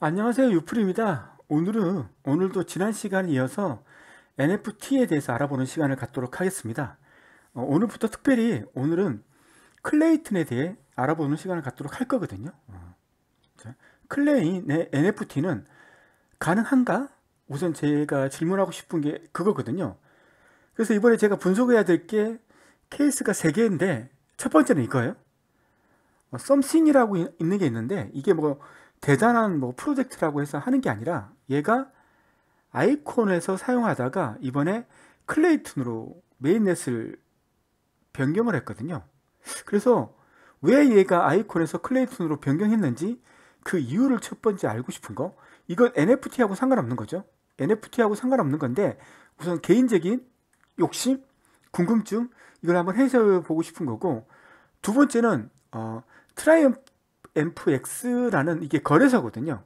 안녕하세요 유풀입니다 오늘은 오늘도 지난 시간 이어서 NFT에 대해서 알아보는 시간을 갖도록 하겠습니다. 어, 오늘부터 특별히 오늘은 클레이튼에 대해 알아보는 시간을 갖도록 할 거거든요. 어. 클레인의 NFT는 가능한가? 우선 제가 질문하고 싶은 게 그거거든요. 그래서 이번에 제가 분석해야 될 게 케이스가 3개인데 첫 번째는 이거예요. 썸씽이라고 어, 있는 게 있는데 이게 뭐 대단한 뭐 프로젝트라고 해서 하는 게 아니라 얘가 아이콘에서 사용하다가 이번에 클레이튼으로 메인넷을 변경을 했거든요. 그래서 왜 얘가 아이콘에서 클레이튼으로 변경했는지 그 이유를 첫 번째 알고 싶은 거 이건 NFT하고 상관없는 거죠. NFT하고 상관없는 건데 우선 개인적인 욕심, 궁금증 이걸 한번 해서 보고 싶은 거고 두 번째는 어, 트라이엄프 앰 f x 라는 이게 거래소거든요.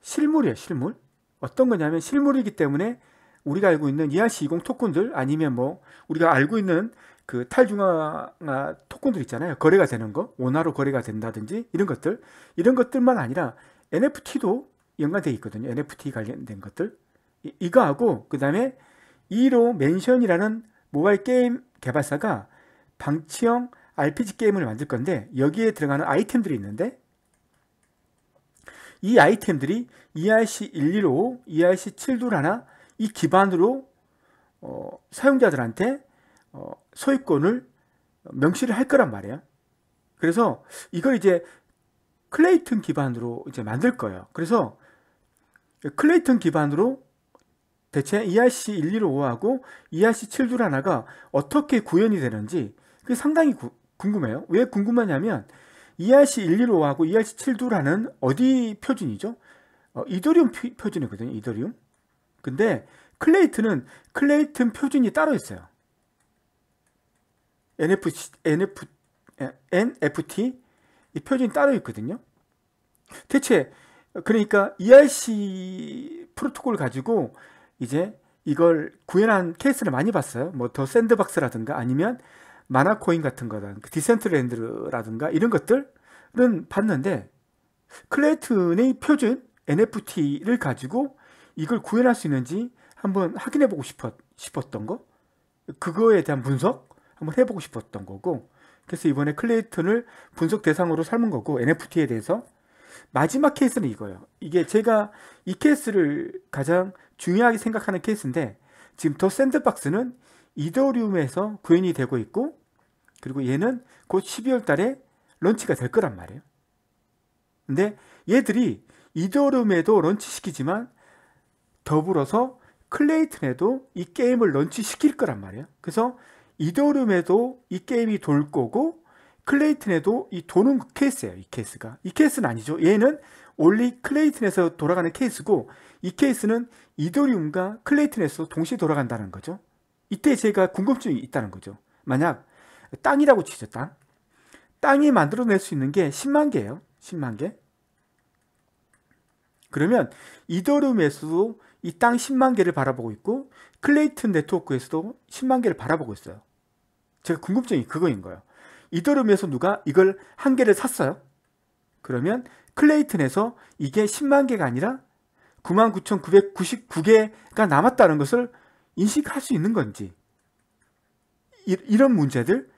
실물이에요, 실물. 어떤 거냐면 실물이기 때문에 우리가 알고 있는 이하시 20 토큰들 아니면 뭐 우리가 알고 있는 그 탈중앙 토큰들 있잖아요. 거래가 되는 거, 원화로 거래가 된다든지 이런 것들, 이런 것들만 아니라 NFT도 연관되어 있거든요. NFT 관련된 것들. 이, 이거하고 그 다음에 이로 맨션이라는 모바일 게임 개발사가 방치형 RPG 게임을 만들 건데 여기에 들어가는 아이템들이 있는데 이 아이템들이 ERC115, e r c 7 2 1이 기반으로 어, 사용자들한테 어, 소유권을 명시를 할 거란 말이에요. 그래서 이걸 이제 클레이튼 기반으로 이제 만들 거예요. 그래서 클레이튼 기반으로 대체 ERC 1 1 5하고 ERC 7 2 1가 어떻게 구현이 되는지 그게 상당히 구, 궁금해요. 왜 궁금하냐면 ERC 115하고 ERC 7 2라는 어디 표준이죠? 어, 이더리움 표, 준이거든요 이더리움. 근데 클레이트는 클레이튼 표준이 따로 있어요. NF, NF, NFT 이 표준이 따로 있거든요. 대체 그러니까 ERC 프로토콜 가지고 이제 이걸 구현한 케이스를 많이 봤어요. 뭐 더 샌드박스라든가 아니면 마나코인 같은 거든 그 디센트랜드라든가 이런 것들은 봤는데 클레이튼의 표준 NFT를 가지고 이걸 구현할 수 있는지 한번 확인해 보고 싶었, 싶었던 거 그거에 대한 분석 한번 해보고 싶었던 거고 그래서 이번에 클레이튼을 분석 대상으로 삼은 거고 NFT에 대해서 마지막 케이스는 이거예요 이게 제가 이 케이스를 가장 중요하게 생각하는 케이스인데 지금 더 샌드박스는 이더리움에서 구현이 되고 있고 그리고 얘는 곧 12월 달에 런치가 될 거란 말이에요. 근데 얘들이 이더름에도 런치시키지만 더불어서 클레이튼에도 이 게임을 런치시킬 거란 말이에요. 그래서 이더름에도 이 게임이 돌 거고 클레이튼에도 이 도는 케이스예요. 이 케이스가. 이 케이스는 아니죠. 얘는 올리 클레이튼에서 돌아가는 케이스고 이 케이스는 이더리움과 클레이튼에서 동시에 돌아간다는 거죠. 이때 제가 궁금증이 있다는 거죠. 만약 땅이라고 치죠, 땅. 땅이 만들어낼 수 있는 게 10만 개예요. 10만 개. 그러면 이더룸에서도이 땅 10만 개를 바라보고 있고 클레이튼 네트워크에서도 10만 개를 바라보고 있어요. 제가 궁금증이 그거인 거예요. 이더룸에서 누가 이걸 한 개를 샀어요. 그러면 클레이튼에서 이게 10만 개가 아니라 99,999개가 남았다는 것을 인식할 수 있는 건지 이, 이런 문제들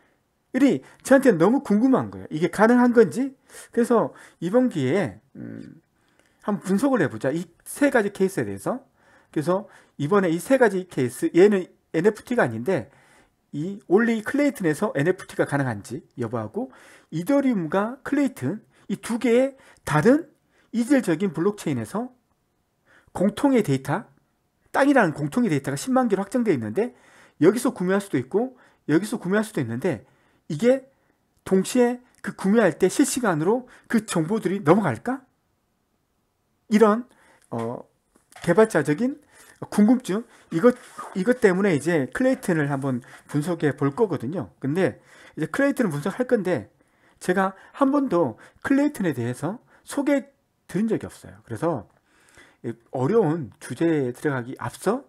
일이 저한테 너무 궁금한 거예요. 이게 가능한 건지. 그래서 이번 기회에 음, 한번 분석을 해보자. 이 세 가지 케이스에 대해서. 그래서 이번에 이 세 가지 케이스, 얘는 NFT가 아닌데 이 올리 클레이튼에서 NFT가 가능한지 여부하고 이더리움과 클레이튼 이 두 개의 다른 이질적인 블록체인에서 공통의 데이터, 땅이라는 공통의 데이터가 10만 개로 확정되어 있는데 여기서 구매할 수도 있고 여기서 구매할 수도 있는데 이게 동시에 그 구매할 때 실시간으로 그 정보들이 넘어갈까? 이런 어, 개발자적인 궁금증 이것 이것 때문에 이제 클레이튼을 한번 분석해 볼 거거든요. 근데 이제 클레이튼을 분석할 건데 제가 한 번도 클레이튼에 대해서 소개해 드린 적이 없어요. 그래서 어려운 주제에 들어가기 앞서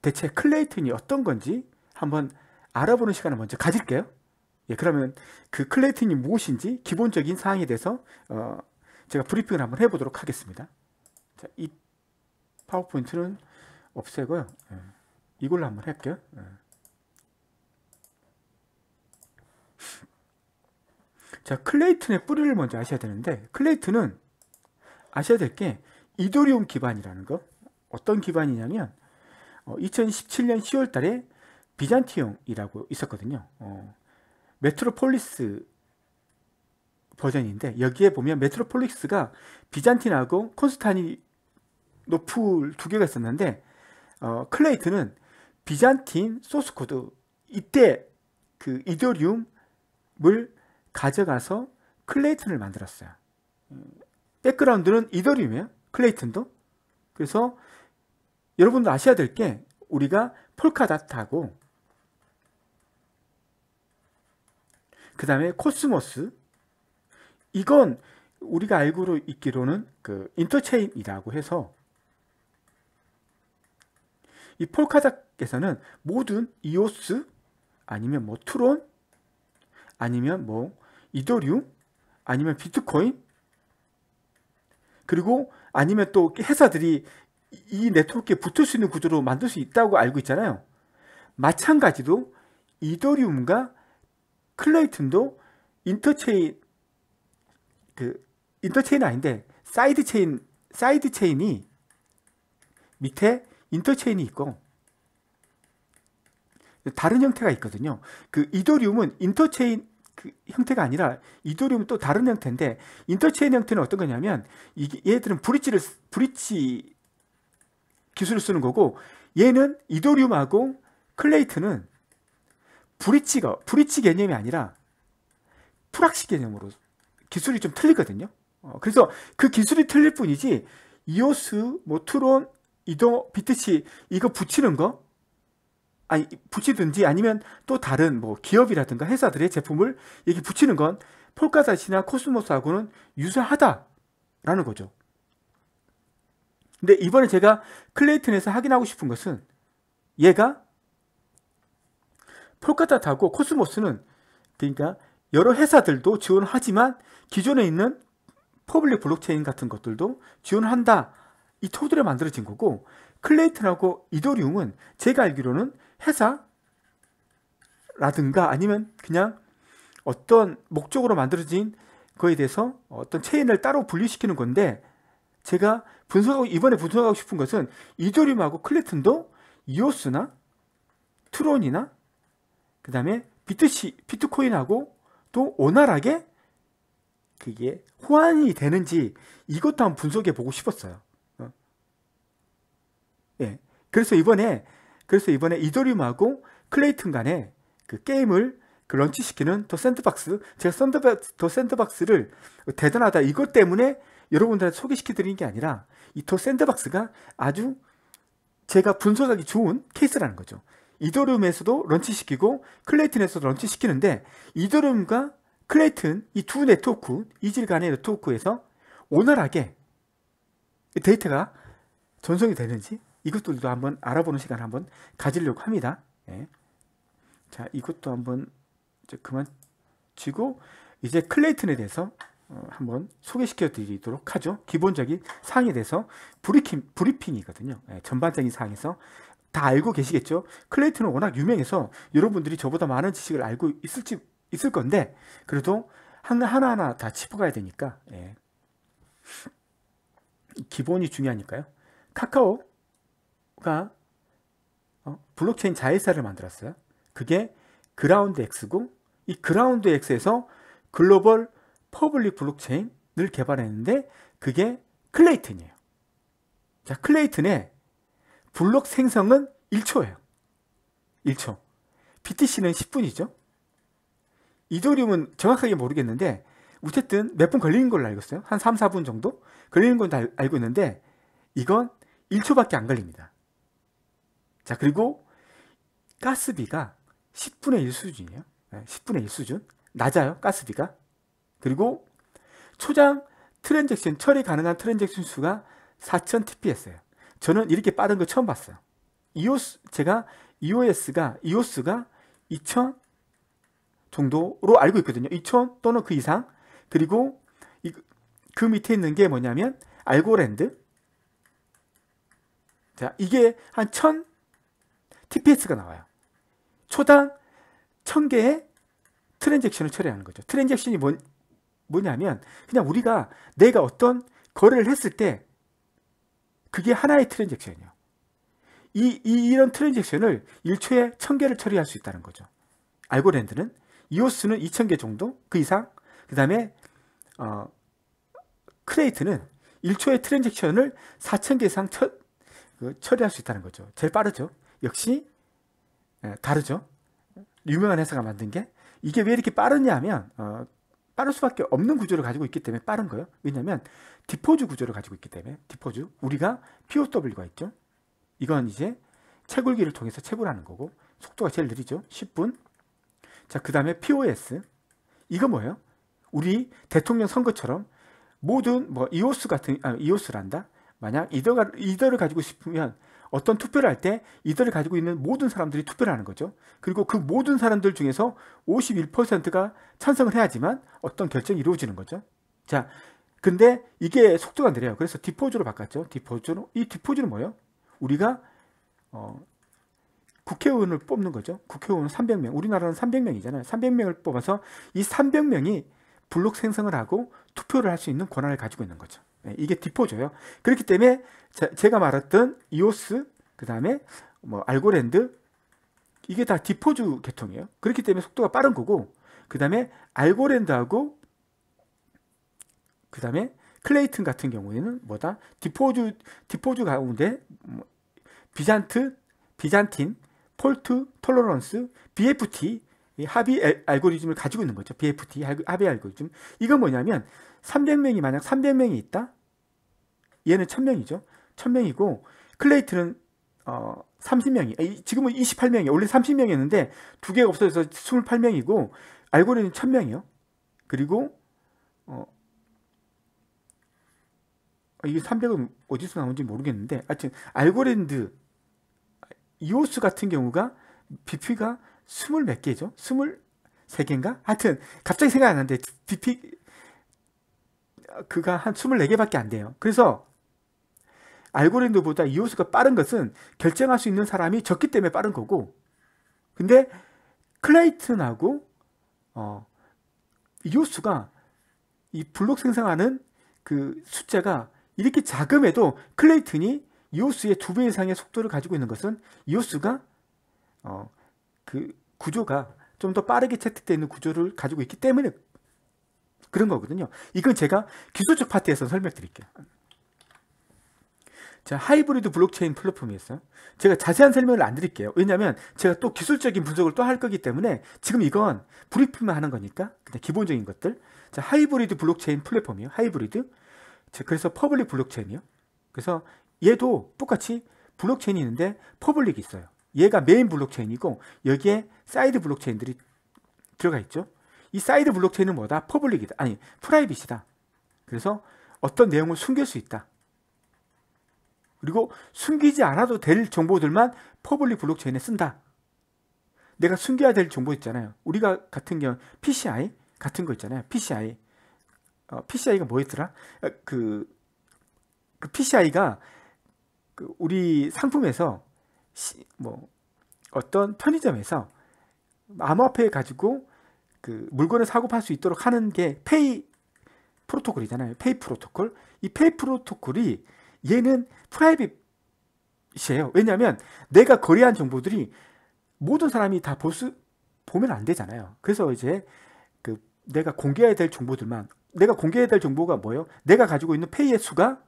대체 클레이튼이 어떤 건지 한번 알아보는 시간을 먼저 가질게요. 예, 그러면 그클레이튼이 무엇인지 기본적인 사항에 대해서 어, 제가 브리핑을 한번 해보도록 하겠습니다. 자, 이 파워포인트는 없애고요. 예, 이걸로 한번 할게요. 예. 자, 클레이튼의 뿌리를 먼저 아셔야 되는데 클레이튼은 아셔야 될 게 이더리움 기반이라는 거 어떤 기반이냐면 어, 2017년 10월 달에 비잔티움이라고 있었거든요. 어, 메트로폴리스 버전인데 여기에 보면 메트로폴리스가 비잔틴하고 콘스탄티노플 두 개가 있었는데 어, 클레이트는 비잔틴 소스 코드 이때 그 이더리움을 가져가서 클레이튼을 만들었어요. 백그라운드는 이더리움이에요. 클레이튼도. 그래서 여러분도 아셔야 될 게 우리가 폴카닷하고 그 다음에 코스모스. 이건 우리가 알고 있기로는 그 인터체인이라고 해서 이 폴카닥에서는 모든 이오스 아니면 뭐 트론 아니면 뭐 이더리움 아니면 비트코인 그리고 아니면 또 회사들이 이 네트워크에 붙을 수 있는 구조로 만들 수 있다고 알고 있잖아요. 마찬가지로 이더리움과 클레이튼도 인터체인 그 인터체인 아닌데 사이드 체인 사이드 체인이 밑에 인터체인이 있고 다른 형태가 있거든요. 그 이더리움은 인터체인 그 형태가 아니라 이더리움은 또 다른 형태인데 인터체인 형태는 어떤 거냐면 이게 얘들은 브릿지를 브릿지 기술을 쓰는 거고 얘는 이더리움하고 클레이트는 브릿지가 브릿지 개념이 아니라 프락시 개념으로 기술이 좀 틀리거든요. 어, 그래서 그 기술이 틀릴 뿐이지 이오스, 뭐 트론, 이더 비트시 이거 붙이는 거 아니 붙이든지 아니면 또 다른 뭐 기업이라든가 회사들의 제품을 여기 붙이는 건 폴카닷이나 코스모스하고는 유사하다라는 거죠. 근데 이번에 제가 클레이튼에서 확인하고 싶은 것은 얘가 폴카타타고 코스모스는 그러니까 여러 회사들도 지원하지만 기존에 있는 퍼블릭 블록체인 같은 것들도 지원한다. 이토드에 만들어진 거고 클레이튼하고 이더리움은 제가 알기로는 회사라든가 아니면 그냥 어떤 목적으로 만들어진 거에 대해서 어떤 체인을 따로 분리시키는 건데 제가 분석하고 이번에 분석하고 싶은 것은 이더리움하고 클레이튼도 이오스나 트론이나 그 다음에 비트시, 비트코인하고 또 원활하게 그게 호환이 되는지 이것도 한번 분석해 보고 싶었어요. 어. 예. 그래서 이번에, 그래서 이번에 이더리움하고 클레이튼 간에그 게임을 그 런치시키는 더 샌드박스, 제가 샌드박스, 더 샌드박스를 대단하다 이것 때문에 여러분들한테 소개시켜 드리는 게 아니라 이 더 샌드박스가 아주 제가 분석하기 좋은 케이스라는 거죠. 이더룸에서도 런치시키고 클레이튼에서도 런치시키는데 이더룸과 클레이튼 이 두 네트워크 이질 간의 네트워크에서 원활하게 데이터가 전송이 되는지 이것들도 한번 알아보는 시간 을 한번 가지려고 합니다. 네. 자 이것도 한번 이제 그만 치고 이제 클레이튼에 대해서 어, 한번 소개시켜 드리도록 하죠. 기본적인 사항에 대해서 브리핑, 브리핑이거든요. 예, 전반적인 사항에서 다 알고 계시겠죠? 클레이튼은 워낙 유명해서 여러분들이 저보다 많은 지식을 알고 있을지 있을 건데 그래도 하나하나 다 짚어가야 되니까 예. 기본이 중요하니까요. 카카오가 어, 블록체인 자회사를 만들었어요. 그게 그라운드 X고 이 그라운드 X에서 글로벌 퍼블릭 블록체인을 개발했는데 그게 클레이튼이에요. 자, 클레이튼의 블록 생성은 1초예요. 1초. BTC는 10분이죠. 이더리움은 정확하게 모르겠는데 어쨌든 몇 분 걸리는 걸로 알고 있어요. 한 3, 4분 정도 걸리는 걸로 알고 있는데 이건 1초밖에 안 걸립니다. 자, 그리고 가스비가 10분의 1 수준이에요. 10분의 1 수준. 낮아요, 가스비가. 그리고 초장 트랜잭션, 처리 가능한 트랜잭션 수가 4000 TPS예요. 저는 이렇게 빠른 거 처음 봤어요. 이오스 제가 EOS가 이오스가 2000 정도로 알고 있거든요. 2000 또는 그 이상. 그리고 이, 그 밑에 있는 게 뭐냐면 알고랜드. 자, 이게 한 1000 TPS가 나와요. 초당 1000개의 트랜잭션을 처리하는 거죠. 트랜잭션이 뭔, 뭐냐면 그냥 우리가 내가 어떤 거래를 했을 때 그게 하나의 트랜잭션이에요. 이, 이 이런 트랜잭션을 1초에 1000개를 처리할 수 있다는 거죠. 알고랜드는 이오스는 2000개 정도 그 이상 그 다음에 어, 크레이트는 1초에 트랜잭션을 4000개 이상 처, 그, 처리할 수 있다는 거죠. 제일 빠르죠. 역시 예, 다르죠. 유명한 회사가 만든 게 이게 왜 이렇게 빠르냐 하면 어, 빠를 수밖에 없는 구조를 가지고 있기 때문에 빠른 거예요. 왜냐하면 디포즈 구조를 가지고 있기 때문에 디포즈 우리가 POW가 있죠. 이건 이제 채굴기를 통해서 채굴하는 거고 속도가 제일 느리죠. 10분. 자, 그 다음에 POS. 이거 뭐예요? 우리 대통령 선거처럼 모든 뭐 이오스 같은 아, 이오스란다. 만약 이더가 이더를 가지고 싶으면 어떤 투표를 할 때이더를 가지고 있는 모든 사람들이 투표를 하는 거죠. 그리고 그 모든 사람들 중에서 51%가 찬성을 해야지만 어떤 결정이 이루어지는 거죠. 자, 근데 이게 속도가 느려요. 그래서 디포즈로 바꿨죠. 디포즈로. 이 디포즈는 뭐예요? 우리가 어, 국회의원을 뽑는 거죠. 국회의원 300명. 우리나라는 300명이잖아요. 300명을 뽑아서 이 300명이 블록 생성을 하고 투표를 할 수 있는 권한을 가지고 있는 거죠. 예, 이게 디포죠요. 그렇기 때문에 제가 말했던 이오스, 그 다음에 뭐 알고랜드, 이게 다 디포즈 계통이에요. 그렇기 때문에 속도가 빠른 거고, 그 다음에 알고랜드하고 그 다음에 클레이튼 같은 경우에는 뭐다? 디포주, 디포주 가운데 뭐 비잔트, 비잔틴, 폴트 톨러런스, BFT, 합의 알고리즘을 가지고 있는 거죠. BFT, 합의 알고리즘. 이건 뭐냐면 300명이 만약 300명이 있다? 얘는 1000명이죠. 1000명이고 클레이튼은 어, 30명이 아, 지금은 28명이 원래 30명이었는데 두 개가 없어져서 28명이고 알고리즘 1000명이요. 그리고 어, 아, 이 300은 어디서 나온지 모르겠는데 하여튼 알고랜드 이오스 같은 경우가 BP가 스물 몇 개죠? 스물 세 개인가? 하여튼 갑자기 생각 안 나는데 BP 그가 한2 4 개밖에안 돼요. 그래서 알고랜드보다 이오스가 빠른 것은 결정할 수 있는 사람이 적기 때문에 빠른 거고 근데 클레이튼하고 어, 이오스가 이 블록 생성하는 그 숫자가 이렇게 작음에도 클레이튼이 이오스의 두 배 이상의 속도를 가지고 있는 것은 이오스가 어, 그 구조가 좀 더 빠르게 채택되어 있는 구조를 가지고 있기 때문에 그런 거거든요. 이건 제가 기술적 파트에서 설명드릴게요. 자, 하이브리드 블록체인 플랫폼이었어요. 제가 자세한 설명을 안 드릴게요. 왜냐면 하 제가 또 기술적인 분석을 또 할 거기 때문에 지금 이건 브리핑만 하는 거니까 그냥 기본적인 것들. 자, 하이브리드 블록체인 플랫폼이요. 에 하이브리드. 그래서 퍼블릭 블록체인이요. 그래서 얘도 똑같이 블록체인이 있는데 퍼블릭이 있어요. 얘가 메인 블록체인이고 여기에 사이드 블록체인들이 들어가 있죠. 이 사이드 블록체인은 뭐다? 퍼블릭이다. 아니, 프라이빗이다. 그래서 어떤 내용을 숨길 수 있다. 그리고 숨기지 않아도 될 정보들만 퍼블릭 블록체인에 쓴다. 내가 숨겨야 될 정보 있잖아요. 우리가 같은 경우 PCI 같은 거 있잖아요. PCI 어, PCI가 뭐였더라? 어, 그, 그 PCI가 그 우리 상품에서 시, 뭐 어떤 편의점에서 암호화폐 가지고 그 물건을 사고 팔 수 있도록 하는 게 페이 프로토콜이잖아요. 페이 프로토콜. 이 페이 프로토콜이 얘는 프라이빗이에요. 왜냐하면 내가 거래한 정보들이 모든 사람이 다 볼수 보면 안 되잖아요. 그래서 이제 그 내가 공개해야 될 정보들만 내가 공개해야 될 정보가 뭐예요? 내가 가지고 있는 페이의 수가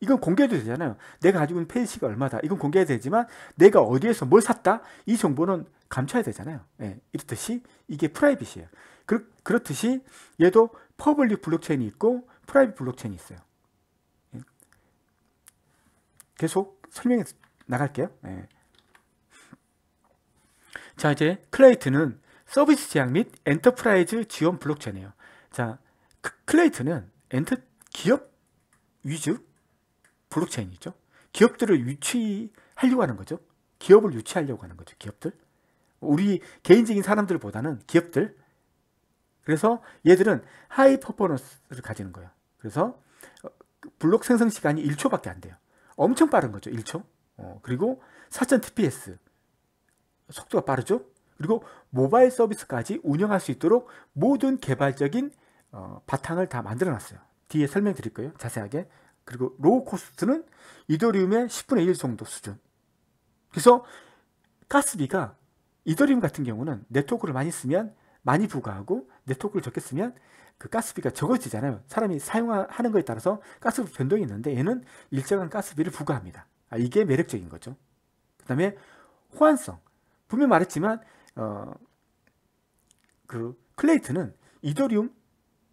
이건 공개해도 되잖아요. 내가 가지고 있는 페이 지가 얼마다. 이건 공개해야 되지만 내가 어디에서 뭘 샀다. 이 정보는 감춰야 되잖아요. 예, 이렇듯이 이게 프라이빗이에요. 그렇, 그렇듯이 얘도 퍼블릭 블록체인이 있고 프라이빗 블록체인이 있어요. 예. 계속 설명해 나갈게요. 예. 자 이제 클레이트는 서비스 제약 및 엔터프라이즈 지원 블록체인이에요. 자 클레이트는 엔터 기업 위주 블록체인이죠. 기업들을 유치하려고 하는 거죠. 기업을 유치하려고 하는 거죠. 기업들. 우리 개인적인 사람들보다는 기업들. 그래서 얘들은 하이 퍼포먼스를 가지는 거예요. 그래서 어, 블록 생성 시간이 1초밖에 안 돼요. 엄청 빠른 거죠. 1초. 어, 그리고 4000tps. 속도가 빠르죠. 그리고 모바일 서비스까지 운영할 수 있도록 모든 개발적인 어, 바탕을 다 만들어 놨어요. 뒤에 설명드릴 거예요. 자세하게. 그리고 로우 코스트는 이더리움의 10분의 1 정도 수준. 그래서 가스비가 이더리움 같은 경우는 네트워크를 많이 쓰면 많이 부과하고 네트워크를 적게 쓰면 그 가스비가 적어지잖아요. 사람이 사용하는 거에 따라서 가스비 변동이 있는데 얘는 일정한 가스비를 부과합니다. 아, 이게 매력적인 거죠. 그 다음에 호환성. 분명 말했지만 어, 그 클레이트는 이더리움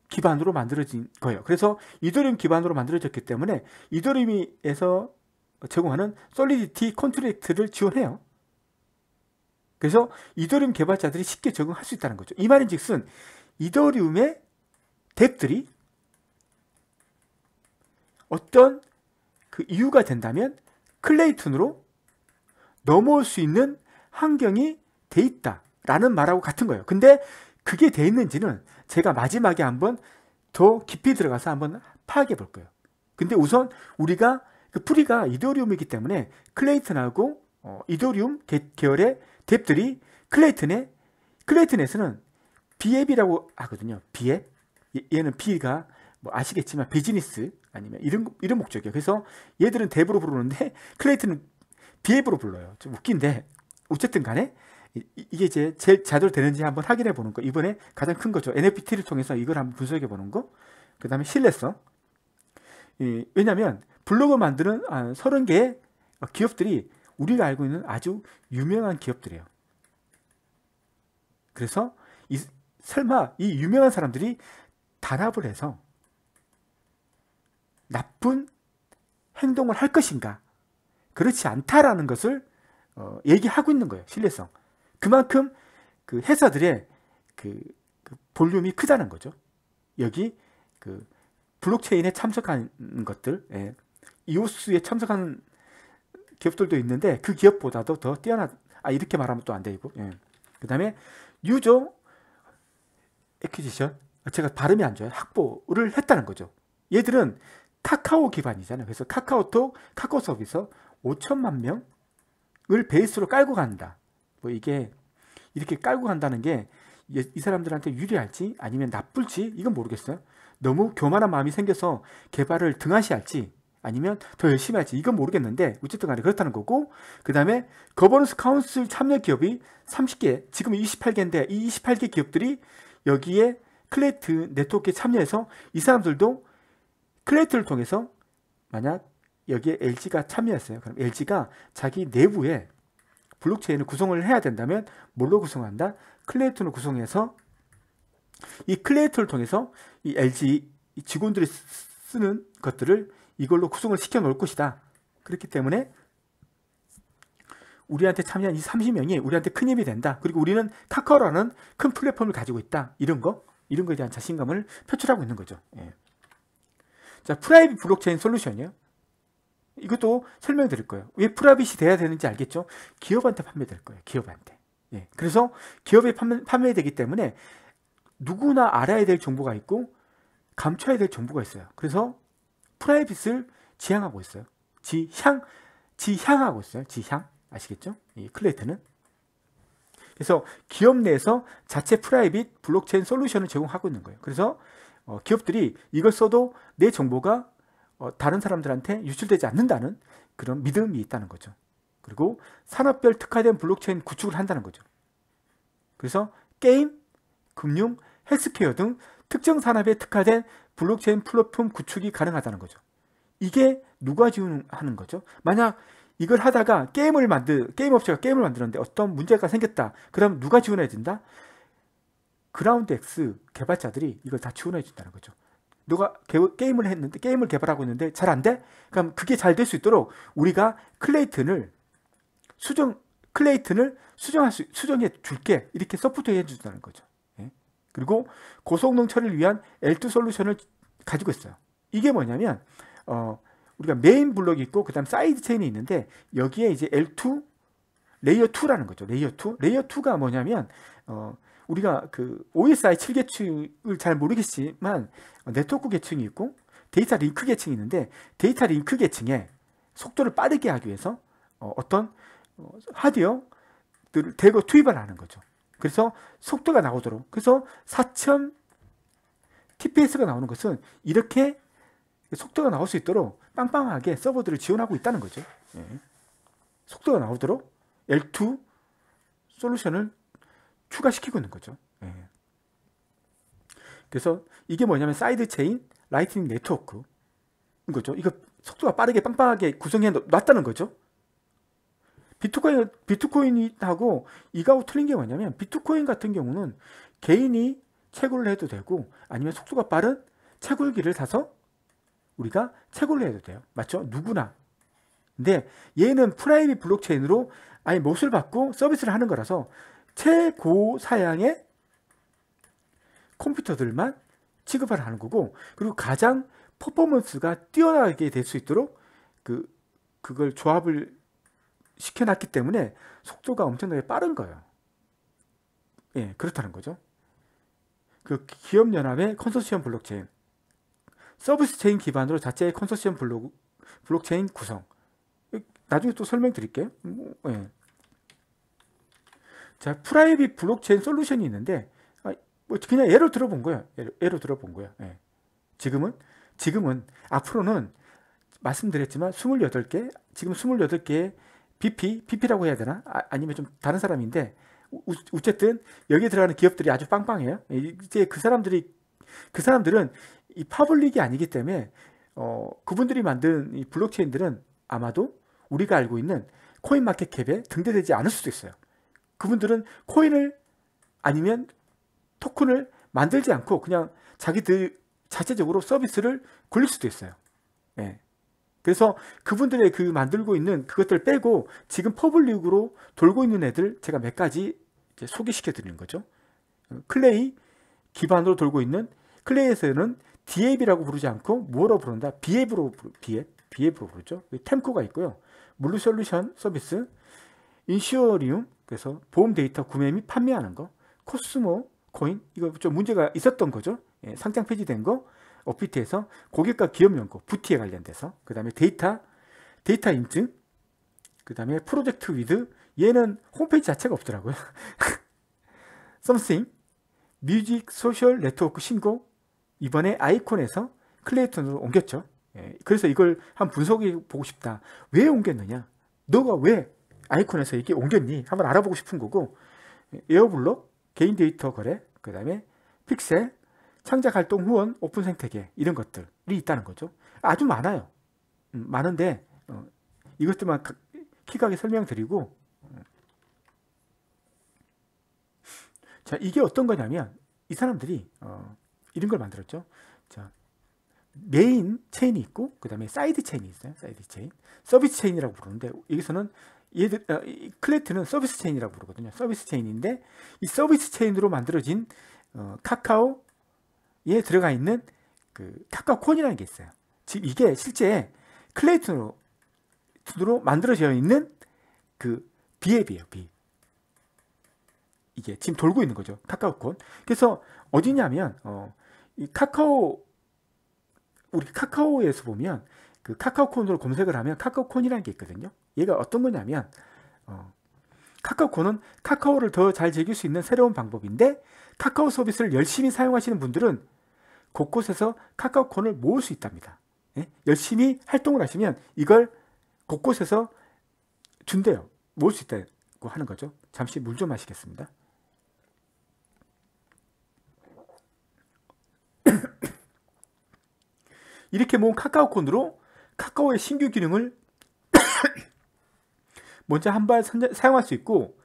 기반으로 만들어진 거예요. 그래서 이더리움 기반으로 만들어졌기 때문에 이더리움에서 제공하는 솔리디티 컨트랙트를 지원해요. 그래서 이더리움 개발자들이 쉽게 적응할 수 있다는 거죠. 이 말인즉슨 이더리움의 덱들이 어떤 그 이유가 된다면 클레이튼으로 넘어올 수 있는 환경이 돼 있다라는 말하고 같은 거예요. 근데 그게 돼 있는지는 제가 마지막에 한번 더 깊이 들어가서 한번 파악해 볼 거예요. 근데 우선 우리가 그 뿌리가 이더리움이기 때문에 클레이튼하고 어, 이더리움 개, 계열의 뎁들이 클레이튼에 클레이튼에서는 비앱이라고 하거든요. 비앱 예, 얘는 비가뭐 아시겠지만 비즈니스 아니면 이런 이런 목적이에요. 그래서 얘들은 뎁으로 부르는데 클레이튼은 비앱으로 불러요. 좀 웃긴데 어쨌든 간에 이게 이제 제, 제대로 되는지 한번 확인해 보는 거. 이번에 가장 큰 거죠. NFT를 통해서 이걸 한번 분석해 보는 거. 그 다음에 신뢰성. 예, 왜냐면 블로그 만드는 한 아, 30개의 기업들이 우리가 알고 있는 아주 유명한 기업들이에요. 그래서 이, 설마 이 유명한 사람들이 단합을 해서 나쁜 행동을 할 것인가? 그렇지 않다라는 것을 어, 얘기하고 있는 거예요. 신뢰성. 그만큼 그 회사들의 그, 그 볼륨이 크다는 거죠. 여기 그 블록체인에 참석한 것들, 예, 이오스에 참석한 기업들도 있는데 그 기업보다도 더 뛰어난 아 이렇게 말하면 또 안 되고 예. 그 다음에 유저 에퀴지션 제가 발음이 안 좋아요 확보를 했다는 거죠 얘들은 카카오 기반이잖아요 그래서 카카오톡 카카오 서비스 5천만 명을 베이스로 깔고 간다 뭐 이게 이렇게 깔고 간다는 게 이 사람들한테 유리할지 아니면 나쁠지 이건 모르겠어요. 너무 교만한 마음이 생겨서 개발을 등한시할지 아니면 더 열심히 할지 이건 모르겠는데 어쨌든 간에 그렇다는 거고 그 다음에 거버넌스 카운슬 참여 기업이 30개 지금 28개인데 이 28개 기업들이 여기에 클레이트 네트워크에 참여해서 이 사람들도 클레이트를 통해서 만약 여기에 LG가 참여했어요. 그럼 LG가 자기 내부에 블록체인을 구성을 해야 된다면 뭘로 구성한다? 클레이톤을 구성해서 이 클레이톤을 통해서 이 LG 직원들이 쓰는 것들을 이걸로 구성을 시켜 놓을 것이다. 그렇기 때문에 우리한테 참여한 이 30명이 우리한테 큰 힘이 된다. 그리고 우리는 카카오라는 큰 플랫폼을 가지고 있다. 이런 거, 이런 거에 대한 자신감을 표출하고 있는 거죠. 예. 자, 프라이빗 블록체인 솔루션이요. 에 이것도 설명 드릴 거예요. 왜 프라빗이 돼야 되는지 알겠죠? 기업한테 판매될 거예요. 기업한테. 예. 그래서 기업에 판매, 판매되기 때문에 누구나 알아야 될 정보가 있고 감춰야 될 정보가 있어요. 그래서 프라이빗을 지향하고 있어요. 지향, 지향하고 있어요. 지향. 아시겠죠? 이 클레이트는. 그래서 기업 내에서 자체 프라이빗 블록체인 솔루션을 제공하고 있는 거예요. 그래서 어, 기업들이 이걸 써도 내 정보가 어, 다른 사람들한테 유출되지 않는다는 그런 믿음이 있다는 거죠. 그리고 산업별 특화된 블록체인 구축을 한다는 거죠. 그래서 게임, 금융, 헬스케어 등 특정 산업에 특화된 블록체인 플랫폼 구축이 가능하다는 거죠. 이게 누가 지원하는 거죠? 만약 이걸 하다가 게임을 만들 게임 업체가 게임을 만드는데 어떤 문제가 생겼다. 그럼 누가 지원해야 된다? 그라운드X 개발자들이 이걸 다 지원해 준다는 거죠. 누가 게, 임을 했는데 게임을 개발하고 있는데 잘 안 돼? 그럼 그게 잘 될 수 있도록 우리가 클레이튼을 수정 클레이튼을 수정할 수 수정해 줄게 이렇게 서포트해 준다는 거죠. 예? 그리고 고성능 처리를 위한 L2 솔루션을 가지고 있어요. 이게 뭐냐면 어, 우리가 메인 블록이 있고 그다음 사이드 체인이 있는데 여기에 이제 L2 레이어 2라는 거죠. 레이어 2 레이어 2가 뭐냐면 어, 우리가 그 OSI 7계층을 잘 모르겠지만 네트워크 계층이 있고 데이터 링크 계층이 있는데 데이터 링크 계층에 속도를 빠르게 하기 위해서 어, 어떤 어, 하드웨어들을 대거 투입을 하는 거죠. 그래서 속도가 나오도록 그래서 4000 TPS가 나오는 것은 이렇게 속도가 나올 수 있도록 빵빵하게 서버들을 지원하고 있다는 거죠. 예. 속도가 나오도록 L2 솔루션을 추가시키고 있는 거죠. 예. 그래서 이게 뭐냐면 사이드 체인 라이트닝 네트워크인 거죠. 이거 속도가 빠르게 빵빵하게 구성해 놨다는 거죠. 비트코인, 비트코인하고 이거하고 틀린 게 뭐냐면 비트코인 같은 경우는 개인이 채굴을 해도 되고 아니면 속도가 빠른 채굴기를 사서 우리가 채굴을 해도 돼요. 맞죠? 누구나. 근데 얘는 프라이빗 블록체인으로 아예 못을 받고 서비스를 하는 거라서 최고 사양의 컴퓨터들만 취급을 하는 거고 그리고 가장 퍼포먼스가 뛰어나게 될 수 있도록 그 그걸 조합을 시켜놨기 때문에 속도가 엄청나게 빠른 거예요. 예, 그렇다는 거죠. 그 기업연합의 컨소시엄 블록체인, 서비스 체인 기반으로 자체의 컨소시엄 블록, 블록체인 구성. 나중에 또 설명드릴게요. 뭐, 예. 자, 프라이빗 블록체인 솔루션이 있는데 아, 뭐 그냥 예로 들어본 거예요. 예로, 예로 들어본 거예요. 예. 지금은 지금은 앞으로는 말씀드렸지만 28개 지금 28개의 BP, BP라고 해야 되나? 아, 니면좀 다른 사람인데 우, 어쨌든 여기에 들어가는 기업들이 아주 빵빵해요. 이제 그 사람들이 그 사람들은 이 파블릭이 아니기 때문에 어, 그분들이 만든 이 블록체인들은 아마도 우리가 알고 있는 코인 마켓 캡에 등대되지 않을 수도 있어요. 그분들은 코인을 아니면 토큰을 만들지 않고 그냥 자기들 자체적으로 서비스를 굴릴 수도 있어요. 예. 그래서 그분들의 그 만들고 있는 그것들 빼고 지금 퍼블릭으로 돌고 있는 애들 제가 몇 가지 소개시켜 드리는 거죠. 클레이 기반으로 돌고 있는 클레이에서는 DAB라고 부르지 않고 뭐로 부른다? BAB로 BAB, b a 로 부르죠. 템코가 있고요. 물루솔루션 서비스, 인슈어리움, 그래서 보험 데이터 구매 및 판매하는 거, 코스모 코인 이거 좀 문제가 있었던 거죠. 예, 상장 폐지된 거, 업비트에서 고객과 기업 연구, 부티에 관련돼서 그 다음에 데이터, 데이터 인증, 그 다음에 프로젝트 위드 얘는 홈페이지 자체가 없더라고요. 썸씽, 뮤직 소셜 네트워크 신고 이번에 아이콘에서 클레이턴으로 옮겼죠. 예, 그래서 이걸 한 분석해 보고 싶다. 왜 옮겼느냐? 너가 왜 아이콘에서 이게 옮겼니? 한번 알아보고 싶은 거고 에어블록, 개인 데이터 거래, 그 다음에 픽셀, 창작 활동 후원, 오픈 생태계 이런 것들이 있다는 거죠. 아주 많아요. 음, 많은데 어, 이것들만 키각게 설명드리고 음. 자 이게 어떤 거냐면 이 사람들이 어, 이런 걸 만들었죠. 자 메인 체인이 있고 그 다음에 사이드 체인이 있어요. 사이드 체인, 서비스 체인이라고 부르는데 여기서는 얘들, 어, 클래트는 서비스 체인이라고 부르거든요. 서비스 체인인데 이 서비스 체인으로 만들어진 어, 카카오에 들어가 있는 그 카카오콘이라는 게 있어요. 즉 이게 실제 클레이트로 만들어져 있는 그 비앱이에요. 비. 이게 지금 돌고 있는 거죠. 카카오콘. 그래서 어디냐면 어, 이 카카오 우리 카카오에서 보면 그 카카오콘으로 검색을 하면 카카오콘이라는 게 있거든요. 얘가 어떤 거냐면 어, 카카오코는 카카오를 더 잘 즐길 수 있는 새로운 방법인데 카카오 서비스를 열심히 사용하시는 분들은 곳곳에서 카카오콘을 모을 수 있답니다. 예? 열심히 활동을 하시면 이걸 곳곳에서 준대요. 모을 수 있다고 하는 거죠. 잠시 물 좀 마시겠습니다. 이렇게 모은 카카오콘으로 카카오의 신규 기능을 먼저 한 발 사용할 수 있고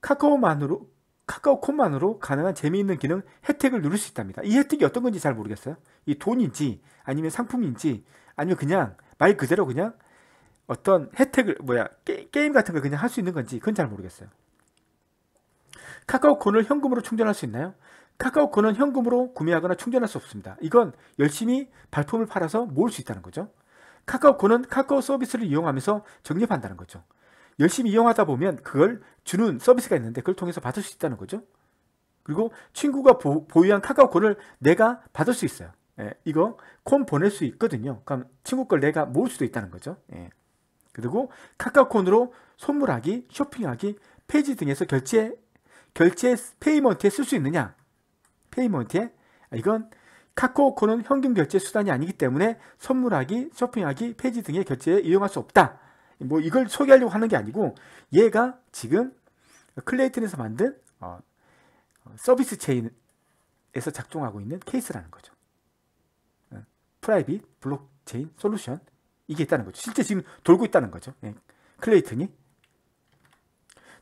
카카오만으로 카카오콘만으로 가능한 재미있는 기능 혜택을 누릴 수 있답니다. 이 혜택이 어떤 건지 잘 모르겠어요. 이 돈인지 아니면 상품인지 아니면 그냥 말 그대로 그냥 어떤 혜택을 뭐야 게, 임 같은 걸 그냥 할 수 있는 건지 그건 잘 모르겠어요. 카카오콘을 현금으로 충전할 수 있나요? 카카오콘은 현금으로 구매하거나 충전할 수 없습니다. 이건 열심히 발품을 팔아서 모을 수 있다는 거죠. 카카오코는 카카오 서비스를 이용하면서 적립한다는 거죠. 열심히 이용하다 보면 그걸 주는 서비스가 있는데 그걸 통해서 받을 수 있다는 거죠. 그리고 친구가 보, 유한 카카오콜을 내가 받을 수 있어요. 예, 이거 콘 보낼 수 있거든요. 그럼 친구 걸 내가 모을 수도 있다는 거죠. 예. 그리고 카카오콘으로 선물하기, 쇼핑하기, 페이지 등에서 결제, 결제 페이먼트에 쓸 수 있느냐? 페이먼트에? 아, 이건 카카오콜은 현금 결제 수단이 아니기 때문에 선물하기, 쇼핑하기, 페이지 등의 결제에 이용할 수 없다. 뭐 이걸 소개하려고 하는 게 아니고 얘가 지금 클레이튼에서 만든 어, 어 서비스 체인에서 작동하고 있는 케이스라는 거죠. 예, 프라이빗 블록체인 솔루션 이게 있다는 거죠. 실제 지금 돌고 있다는 거죠. 예. 클레이튼이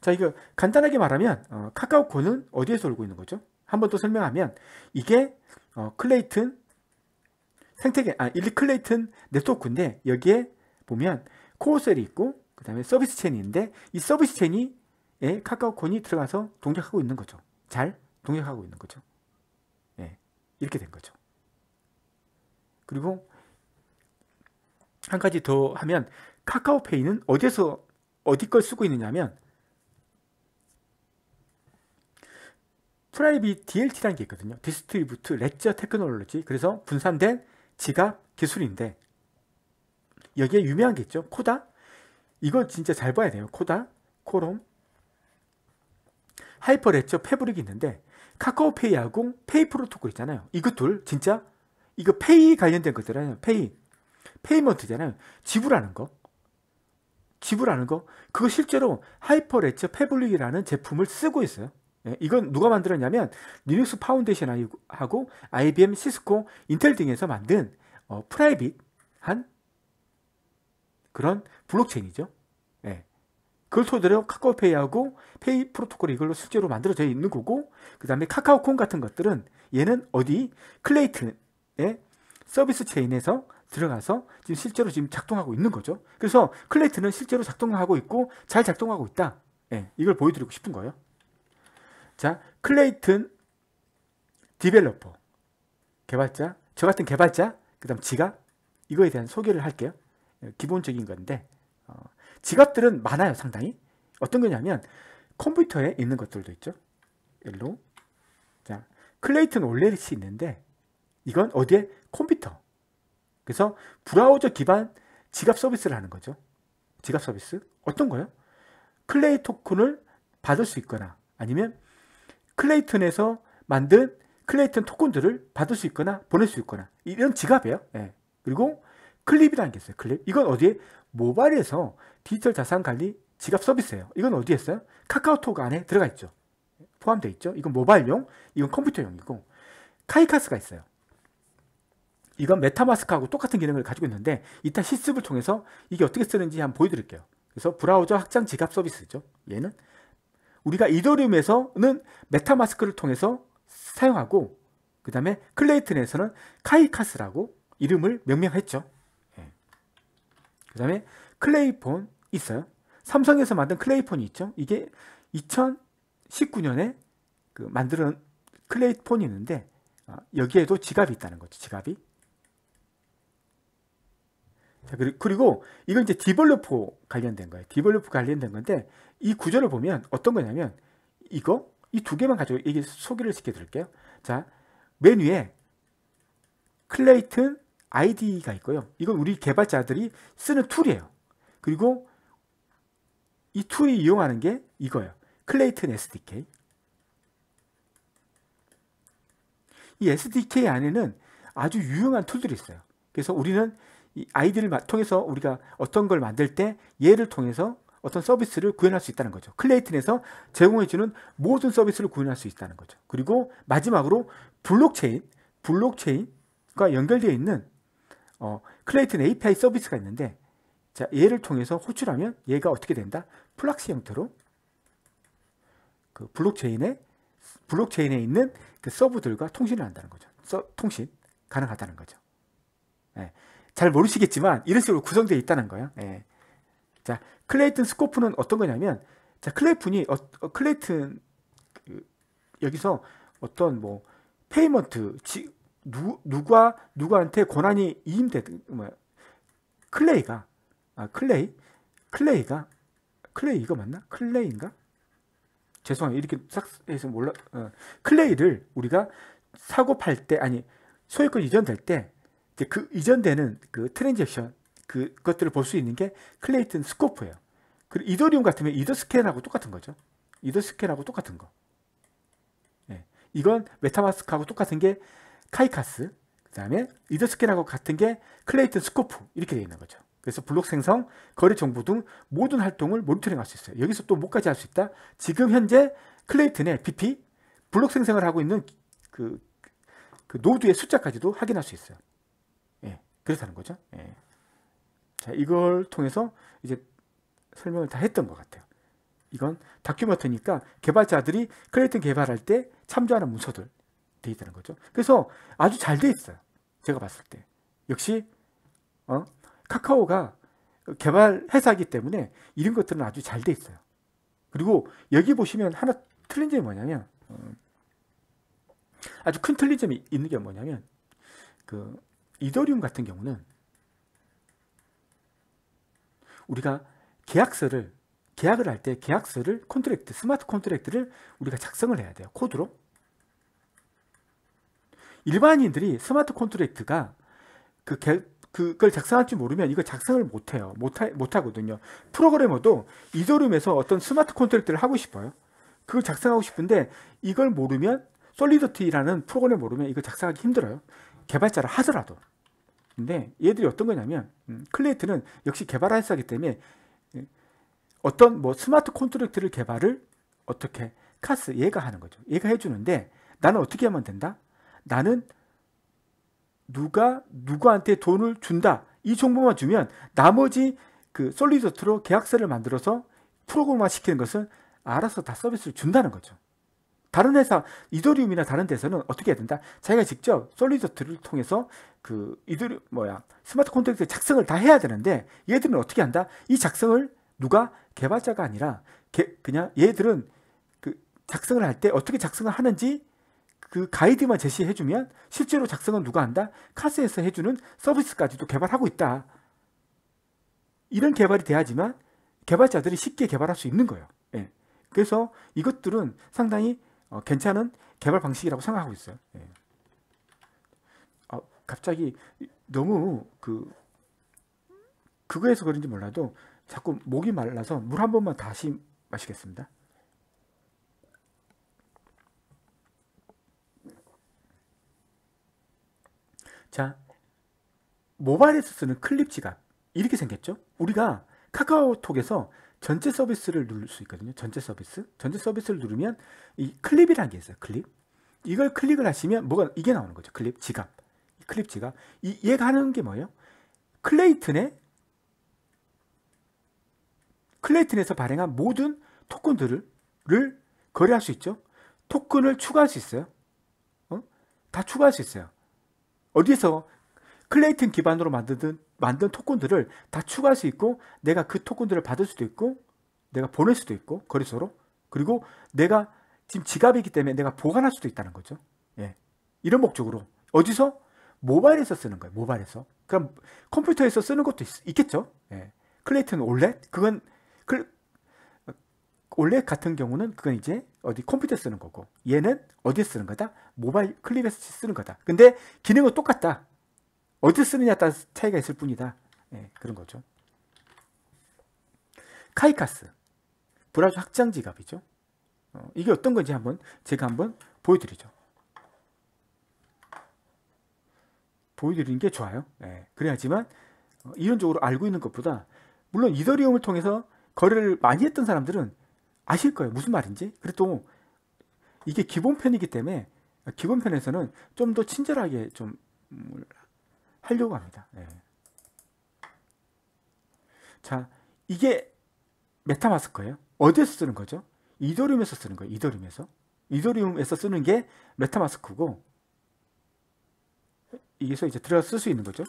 자 이거 간단하게 말하면 어, 카카오코는 어디에서 돌고 있는 거죠? 한 번 더 설명하면 이게 어, 클레이튼 생태계 아 일리 클레이튼 네트워크인데 여기에 보면 코어셀이 있고 그 다음에 서비스 체인는데이 서비스 체인이에 카카오콘이 들어가서 동작하고 있는 거죠. 잘 동작하고 있는 거죠. 예, 이렇게 된 거죠. 그리고 한 가지 더 하면 카카오페이는 어디서 어디 걸 쓰고 있느냐면 프라이빗 DLT라는 게 있거든요. 디스트리뷰트 렛저 테크놀로지. 그래서 분산된 지갑 기술인데 여기에 유명한 게 있죠. 코다. 이거 진짜 잘 봐야 돼요. 코다, 코롬, 하이퍼 렛저 패브릭이 있는데 카카오페이하고 페이 프로토콜 있잖아요. 이거둘 진짜 이거 페이 관련된 것들아에요 페이. 페이먼트잖아요. 지불하는 거. 지불하는 거. 그거 실제로 하이퍼 렛저 패브릭이라는 제품을 쓰고 있어요. 예, 이건 누가 만들었냐면 리눅스 파운데이션하고 IBM, 시스코, 인텔 등에서 만든 어, 프라이빗한 그런 블록체인이죠. 예. 그걸 토대로 카카오페이하고 페이 프로토콜이 이걸로 실제로 만들어져 있는 거고 그 다음에 카카오콘 같은 것들은 얘는 어디 클레이튼의 서비스 체인에서 들어가서 지금 실제로 지금 작동하고 있는 거죠. 그래서 클레이트는 실제로 작동하고 있고 잘 작동하고 있다. 예, 이걸 보여드리고 싶은 거예요. 자, 클레이튼 디벨로퍼 개발자, 저 같은 개발자, 그 다음 지갑 이거에 대한 소개를 할게요. 예, 기본적인 건데 어, 지갑들은 많아요 상당히 어떤 거냐면 컴퓨터에 있는 것들도 있죠. 일로 자 클레이튼 올레리스 있는데 이건 어디에 컴퓨터 그래서 브라우저 기반 지갑 서비스를 하는 거죠. 지갑 서비스 어떤 거요? 클레이 토큰을 받을 수 있거나 아니면 클레이튼에서 만든 클레이튼 토큰들을 받을 수 있거나 보낼 수 있거나 이런 지갑이에요. 예. 그리고 클립이라는 게 있어요. 클립. 이건 어디에? 모바일에서 디지털 자산 관리 지갑 서비스예요. 이건 어디에 있어요? 카카오톡 안에 들어가 있죠. 포함되어 있죠. 이건 모바일용, 이건 컴퓨터용이고 카이카스가 있어요. 이건 메타마스크하고 똑같은 기능을 가지고 있는데 이따 실습을 통해서 이게 어떻게 쓰는지 한번 보여드릴게요. 그래서 브라우저 확장 지갑 서비스죠. 얘는 우리가 이더리움에서는 메타마스크를 통해서 사용하고 그 다음에 클레이튼에서는 카이카스라고 이름을 명명했죠. 예. 그 다음에 클레이폰 있어요. 삼성에서 만든 클레이폰이 있죠. 이게 2019년에 그 만드는 클레이폰이 있는데 아, 여기에도 지갑이 있다는 거죠. 지갑이. 자, 그리고 이건 이제 디벨로퍼 관련된 거예요. 디벨로퍼 관련된 건데 이 구조를 보면 어떤 거냐면 이거 이 두 개만 가지고 이게 소개를 시켜드릴게요. 자, 맨 위에 클레이튼 ID가 있고요. 이건 우리 개발자들이 쓰는 툴이에요. 그리고 이 툴이 이용하는 게 이거예요. 클레이튼 SDK. 이 SDK 안에는 아주 유용한 툴들이 있어요. 그래서 우리는 이 아이디를 통해서 우리가 어떤 걸 만들 때 얘를 통해서 어떤 서비스를 구현할 수 있다는 거죠. 클레이튼에서 제공해주는 모든 서비스를 구현할 수 있다는 거죠. 그리고 마지막으로 블록체인, 블록체인과 연결되어 있는 어, 클레이튼 API 서비스가 있는데 자, 얘를 통해서 호출하면 얘가 어떻게 된다? 플락스 형태로 그 블록체인에 블록체인에 있는 그 서브들과 통신을 한다는 거죠. 서, 통신 가능하다는 거죠. 네. 잘 모르시겠지만 이런 식으로 구성되어 있다는 거예요. 예. 자, 클레이튼 스코프는 어떤 거냐면 자, 클레이튼이 어, 어, 클레이튼 그, 여기서 어떤 뭐 페이먼트 지, 누, 누가 누구한테 권한이 이임되든 뭐 클레이가 아, 클레이 클레이가 클레이 이거 맞나? 클레이인가? 죄송해요. 이렇게 싹 해서 몰라. 어, 클레이를 우리가 사고 팔 때 아니 소유권 이전될 때 이제 그 이전되는 그 트랜잭션 그 것들을 볼 수 있는 게 클레이튼 스코프예요. 그리고 이더리움 같으면 이더 스캔하고 똑같은 거죠. 이더 스캔하고 똑같은 거. 예. 이건 메타마스크하고 똑같은 게 카이카스, 그 다음에 이더 스캔하고 같은 게 클레이튼 스코프 이렇게 되어 있는 거죠. 그래서 블록 생성, 거래 정보 등 모든 활동을 모니터링할 수 있어요. 여기서 또 뭐까지 할 수 있다? 지금 현재 클레이튼의 BP 블록 생성을 하고 있는 그, 그 노드의 숫자까지도 확인할 수 있어요. 그렇다는 거죠. 예. 자, 이걸 통해서 이제 설명을 다 했던 것 같아요. 이건 다큐멘터니까 개발자들이 클레이튼 개발할 때 참조하는 문서들 돼 있다는 거죠. 그래서 아주 잘 돼 있어요. 제가 봤을 때. 역시 어? 카카오가 개발 회사이기 때문에 이런 것들은 아주 잘 돼 있어요. 그리고 여기 보시면 하나 틀린 점이 뭐냐면 어, 아주 큰 틀린 점이 있는 게 뭐냐면 그 이더리움 같은 경우는 우리가 계약서를 계약을 할 때 계약서를 컨트랙트 스마트 컨트랙트를 우리가 작성을 해야 돼요 코드로 일반인들이 스마트 컨트랙트가 그 개, 그걸 작성할 지 모르면 이거 작성을 못해요 못하, 못하거든요 프로그래머도 이더리움에서 어떤 스마트 컨트랙트를 하고 싶어요 그걸 작성하고 싶은데 이걸 모르면 솔리더티라는 프로그램 을 모르면 이거 작성하기 힘들어요 개발자를 하더라도 근데 얘들이 어떤 거냐면 음, 클레이트는 역시 개발 회사기 때문에 예, 어떤 뭐 스마트 콘트랙트를 개발을 어떻게 카스 얘가 하는 거죠. 얘가 해주는데 나는 어떻게 하면 된다? 나는 누가 누구한테 돈을 준다 이 정보만 주면 나머지 그 솔리드트로 계약서를 만들어서 프로그램화 시키는 것은 알아서 다 서비스를 준다는 거죠. 다른 회사 이더리움이나 다른 데서는 어떻게 해야 된다? 자기가 직접 솔리드트를 통해서 그 이더리 뭐야 스마트 콘택트 작성을 다 해야 되는데 얘들은 어떻게 한다? 이 작성을 누가 개발자가 아니라 개, 그냥 얘들은 그 작성을 할 때 어떻게 작성을 하는지 그 가이드만 제시해주면 실제로 작성은 누가 한다? 카스에서 해주는 서비스까지도 개발하고 있다. 이런 개발이 돼야지만 개발자들이 쉽게 개발할 수 있는 거예요. 예. 그래서 이것들은 상당히 어, 괜찮은 개발 방식이라고 생각하고 있어요. 예. 어, 갑자기 너무 그 그거에서 그런지 몰라도 자꾸 목이 말라서 물 한 번만 다시 마시겠습니다. 자, 모바일에서 쓰는 클립 지갑 이렇게 생겼죠? 우리가 카카오톡에서 전체 서비스를 누를 수 있거든요. 전체 서비스. 전체 서비스를 누르면 이 클립이라는 게 있어요. 클립. 이걸 클릭을 하시면 뭐가 이게 나오는 거죠. 클립 지갑. 클립 지갑. 이, 얘가 하는 게 뭐예요? 클레이튼의 클레이튼에서 발행한 모든 토큰들을 를 거래할 수 있죠. 토큰을 추가할 수 있어요. 어? 다 추가할 수 있어요. 어디서 에 클레이튼 기반으로 만든, 만든 토큰들을 다 추가할 수 있고 내가 그 토큰들을 받을 수도 있고 내가 보낼 수도 있고 거래소로 그리고 내가 지금 지갑이기 때문에 내가 보관할 수도 있다는 거죠. 예. 이런 목적으로 어디서 모바일에서 쓰는 거예요. 모바일에서. 그럼 컴퓨터에서 쓰는 것도 있, 겠죠 예. 클레이튼 올렛 그건 클, 올렛 같은 경우는 그건 이제 어디 컴퓨터에 쓰는 거고 얘는 어디에 쓰는 거다? 모바일 클립에서 쓰는 거다. 근데 기능은 똑같다. 어디 쓰느냐 따라 차이가 있을 뿐이다. 예, 그런 거죠. 카이카스. 브라질 확장 지갑이죠. 어, 이게 어떤 건지 한번 제가 한번 보여드리죠. 보여드리는 게 좋아요. 예, 그래야지만 어, 이론적으로 알고 있는 것보다 물론 이더리움을 통해서 거래를 많이 했던 사람들은 아실 거예요. 무슨 말인지. 그래도 이게 기본편이기 때문에 기본편에서는 좀 더 친절하게 좀 음, 하려고 합니다. 네. 자, 이게 메타마스 거예요. 어디에서 쓰는 거죠? 이더리움에서 쓰는 거예요. 이더리움에서. 이더리움에서 쓰는 게 메타마스크고 여기서 이제 들어가 쓸수 있는 거죠.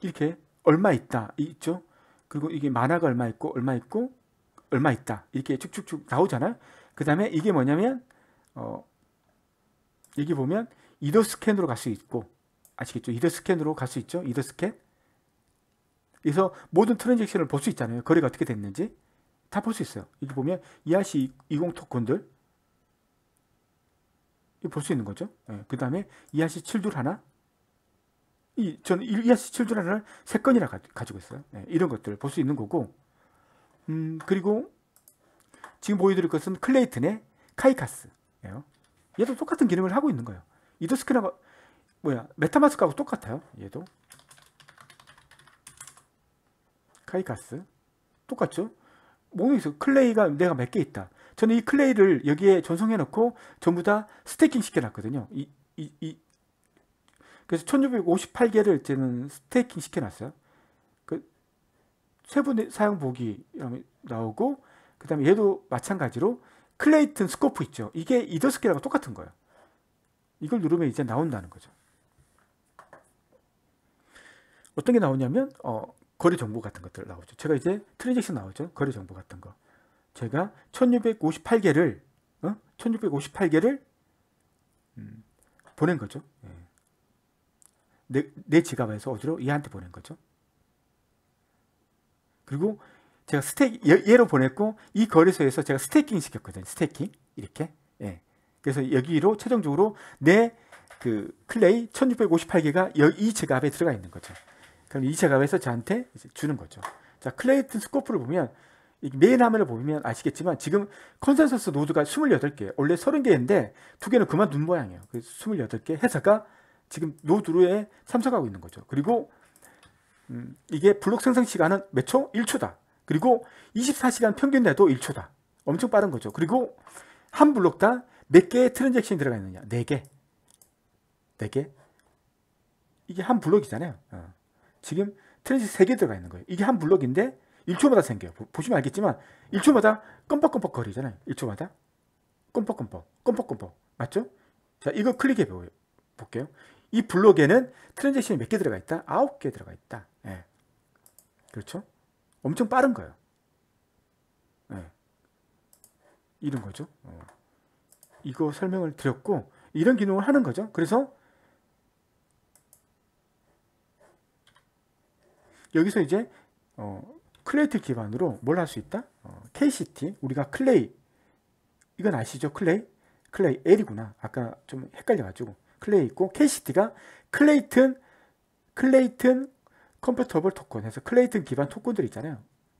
이렇게 얼마 있다 있죠. 그리고 이게 만화가 얼마 있고 얼마 있고 얼마 있다 이렇게 쭉쭉쭉 나오잖아요 그 다음에 이게 뭐냐면 어, 여기 보면 이더 스캔으로 갈 수 있고 아시겠죠 이더 스캔으로 갈 수 있죠 이더 스캔 그래서 모든 트랜잭션을 볼 수 있잖아요 거래가 어떻게 됐는지 다 볼 수 있어요 여기 보면 ERC 20 토큰들 볼 수 있는 거죠 예, 그 다음에 ERC 7줄 하나 이, 저는 ERC 7줄 하나를 3건이나 가, 지고 있어요. 네, 이런 것들을 볼 수 있는 거고, 음, 그리고 지금 보여드릴 것은 클레이튼의 카이카스예요. 얘도 똑같은 기능을 하고 있는 거예요. 이더스크나가 뭐야 메타마스크하고 똑같아요. 얘도 카이카스 똑같죠. 모노에서 클레이가 내가 몇 개 있다. 저는 이 클레이를 여기에 전송해 놓고 전부 다스테킹 시켜 놨거든요. 이, 이, 이. 그래서 1658개를 저는 스테킹 시켜 놨어요. 세부 사용 보기 나오고 그다음에 얘도 마찬가지로 클레이튼 스코프 있죠. 이게 이더스키랑 똑같은 거예요. 이걸 누르면 이제 나온다는 거죠. 어떤 게 나오냐면 어, 거래 정보 같은 것들 나오죠. 제가 이제 트랜잭션 나오죠. 거래 정보 같은 거. 제가 1658개를 어? 1658개를 음, 보낸 거죠. 예. 네. 내, 네 내 지갑에서 어디로 얘한테 보낸 거죠. 그리고 제가 스테이크 얘, 로 보냈고 이 거래소에서 제가 스테이킹 시켰거든요. 스테이킹 이렇게. 예. 그래서 여기로 최종적으로 내 그 클레이 1658개가 이제값에 들어가 있는 거죠. 그럼 이제값에서 저한테 주는 거죠. 자, 클레이튼 스코프를 보면 메인 화면을 보면 아시겠지만 지금 컨센서스 노드가 28개, 원래 30개인데 두 개는 그만둔 모양이에요. 그래서 28개 회사가 지금 노드로에 참석하고 있는 거죠. 그리고 음, 이게 블록 생성 시간은 몇 초? 1초다. 그리고 24시간 평균 내도 1초다. 엄청 빠른 거죠. 그리고 한 블록당 몇 개의 트랜잭션이 들어가 있느냐? 4개. 4개. 이게 한 블록이잖아요. 어. 지금 트랜잭션 3개 들어가 있는 거예요. 이게 한 블록인데 1초마다 생겨요. 보, 시면 알겠지만 1초마다 껌뻑껌뻑 거리잖아요. 1초마다. 껌뻑껌뻑. 껌뻑껌뻑. 맞죠? 자, 이거 클릭해 볼게요. 이 블록에는 트랜잭션이 몇 개 들어가 있다? 9개 들어가 있다. 예. 그렇죠? 엄청 빠른 거예요. 예. 이런 거죠. 어. 이거 설명을 드렸고 이런 기능을 하는 거죠. 그래서 여기서 이제 어, 클레이트 기반으로 뭘 할 수 있다? 어, KCT 우리가 클레이 이건 아시죠? 클레이 클레이 L이구나. 아까 좀 헷갈려가지고 클레이 있고 KCT가 클레이튼 클레이튼 컴퓨터블 토큰 해서 클레이튼 기반 토큰들 있잖아요.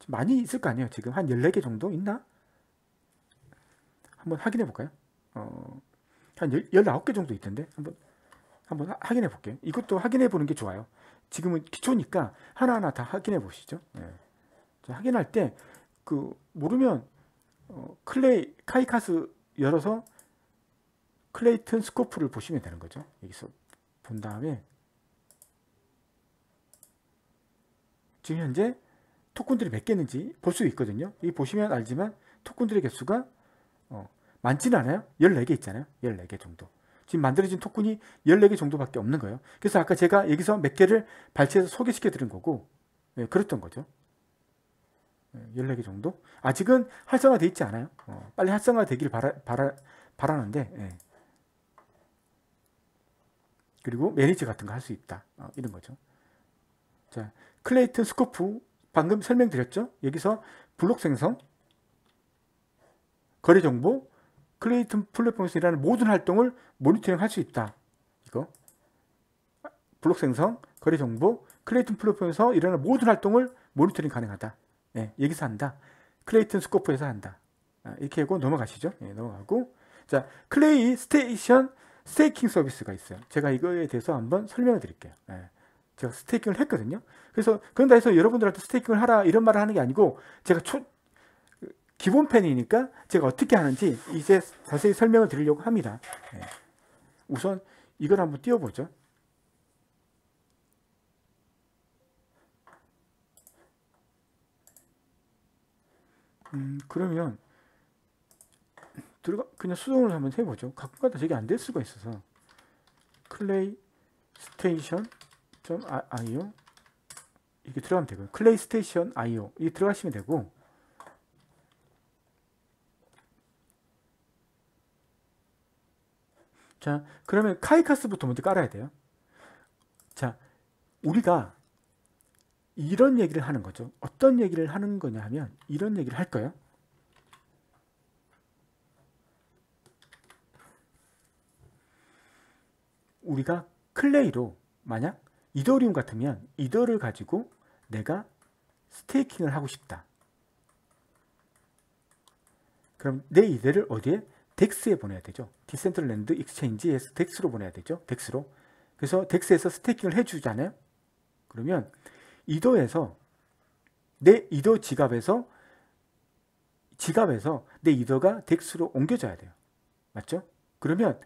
많이 있을 거 아니에요. 지금 한 14개 정도 있나? 한번 확인해 볼까요? 어, 한 19개 정도 있던데 한번 한번 확인해 볼게요. 이것도 확인해 보는 게 좋아요. 지금은 기초니까 하나하나 다 확인해 보시죠. 네. 확인할 때 그 모르면 어, 클레이 카이카스 열어서 클레이튼 스코프를 보시면 되는 거죠. 여기서 본 다음에 지금 현재 토큰들이 몇 개있는지 볼 수 있거든요. 이 보시면 알지만 토큰들의 개수가 어, 많지는 않아요. 14개 있잖아요. 14개 정도. 지금 만들어진 토큰이 14개 정도밖에 없는 거예요. 그래서 아까 제가 여기서 몇 개를 발췌해서 소개시켜 드린 거고 예, 그랬던 거죠. 14개 예, 정도? 아직은 활성화되어 있지 않아요. 어, 빨리 활성화되길 바라, 바라, 바라는데 예. 그리고 매니저 같은 거 할 수 있다. 어, 이런 거죠. 자, 클레이튼 스코프 방금 설명드렸죠? 여기서 블록 생성, 거래 정보, 클레이튼 플랫폼에서 일하는 모든 활동을 모니터링할 수 있다. 이거 블록 생성, 거래 정보, 클레이튼 플랫폼에서 일하는 모든 활동을 모니터링 가능하다. 예, 여기서 한다. 클레이튼 스코프에서 한다. 아, 이렇게 하고 넘어가시죠. 예, 넘어가고 자 클레이 스테이션 스테이킹 서비스가 있어요. 제가 이거에 대해서 한번 설명을 드릴게요. 예. 제가 스테이킹을 했거든요. 그래서 그런다 해서 여러분들한테 스테이킹을 하라 이런 말을 하는 게 아니고 제가 초 기본 팬이니까 제가 어떻게 하는지 이제 자세히 설명을 드리려고 합니다. 네. 우선 이걸 한번 띄워보죠. 음, 그러면 들어가 그냥 수동으로 한번 해보죠. 가끔가다 저게 안 될 수가 있어서 클레이 스테이션 시스템 아, 아이오 이렇게 들어가면 되고요. 클레이 스테이션 아이오 이 들어가시면 되고 자 그러면 카이카스부터 먼저 깔아야 돼요. 자 우리가 이런 얘기를 하는 거죠. 어떤 얘기를 하는 거냐 하면 이런 얘기를 할 거예요. 우리가 클레이로 만약 이더리움 같으면 이더를 가지고 내가 스테이킹을 하고 싶다. 그럼 내 이더를 어디에? 덱스에 보내야 되죠. 디센트럴랜드 익스체인지에서 덱스로 보내야 되죠. 덱스로. 그래서 덱스에서 스테이킹을 해주잖아요. 그러면 이더에서 내 이더 지갑에서 지갑에서 내 이더가 덱스로 옮겨져야 돼요. 맞죠? 그러면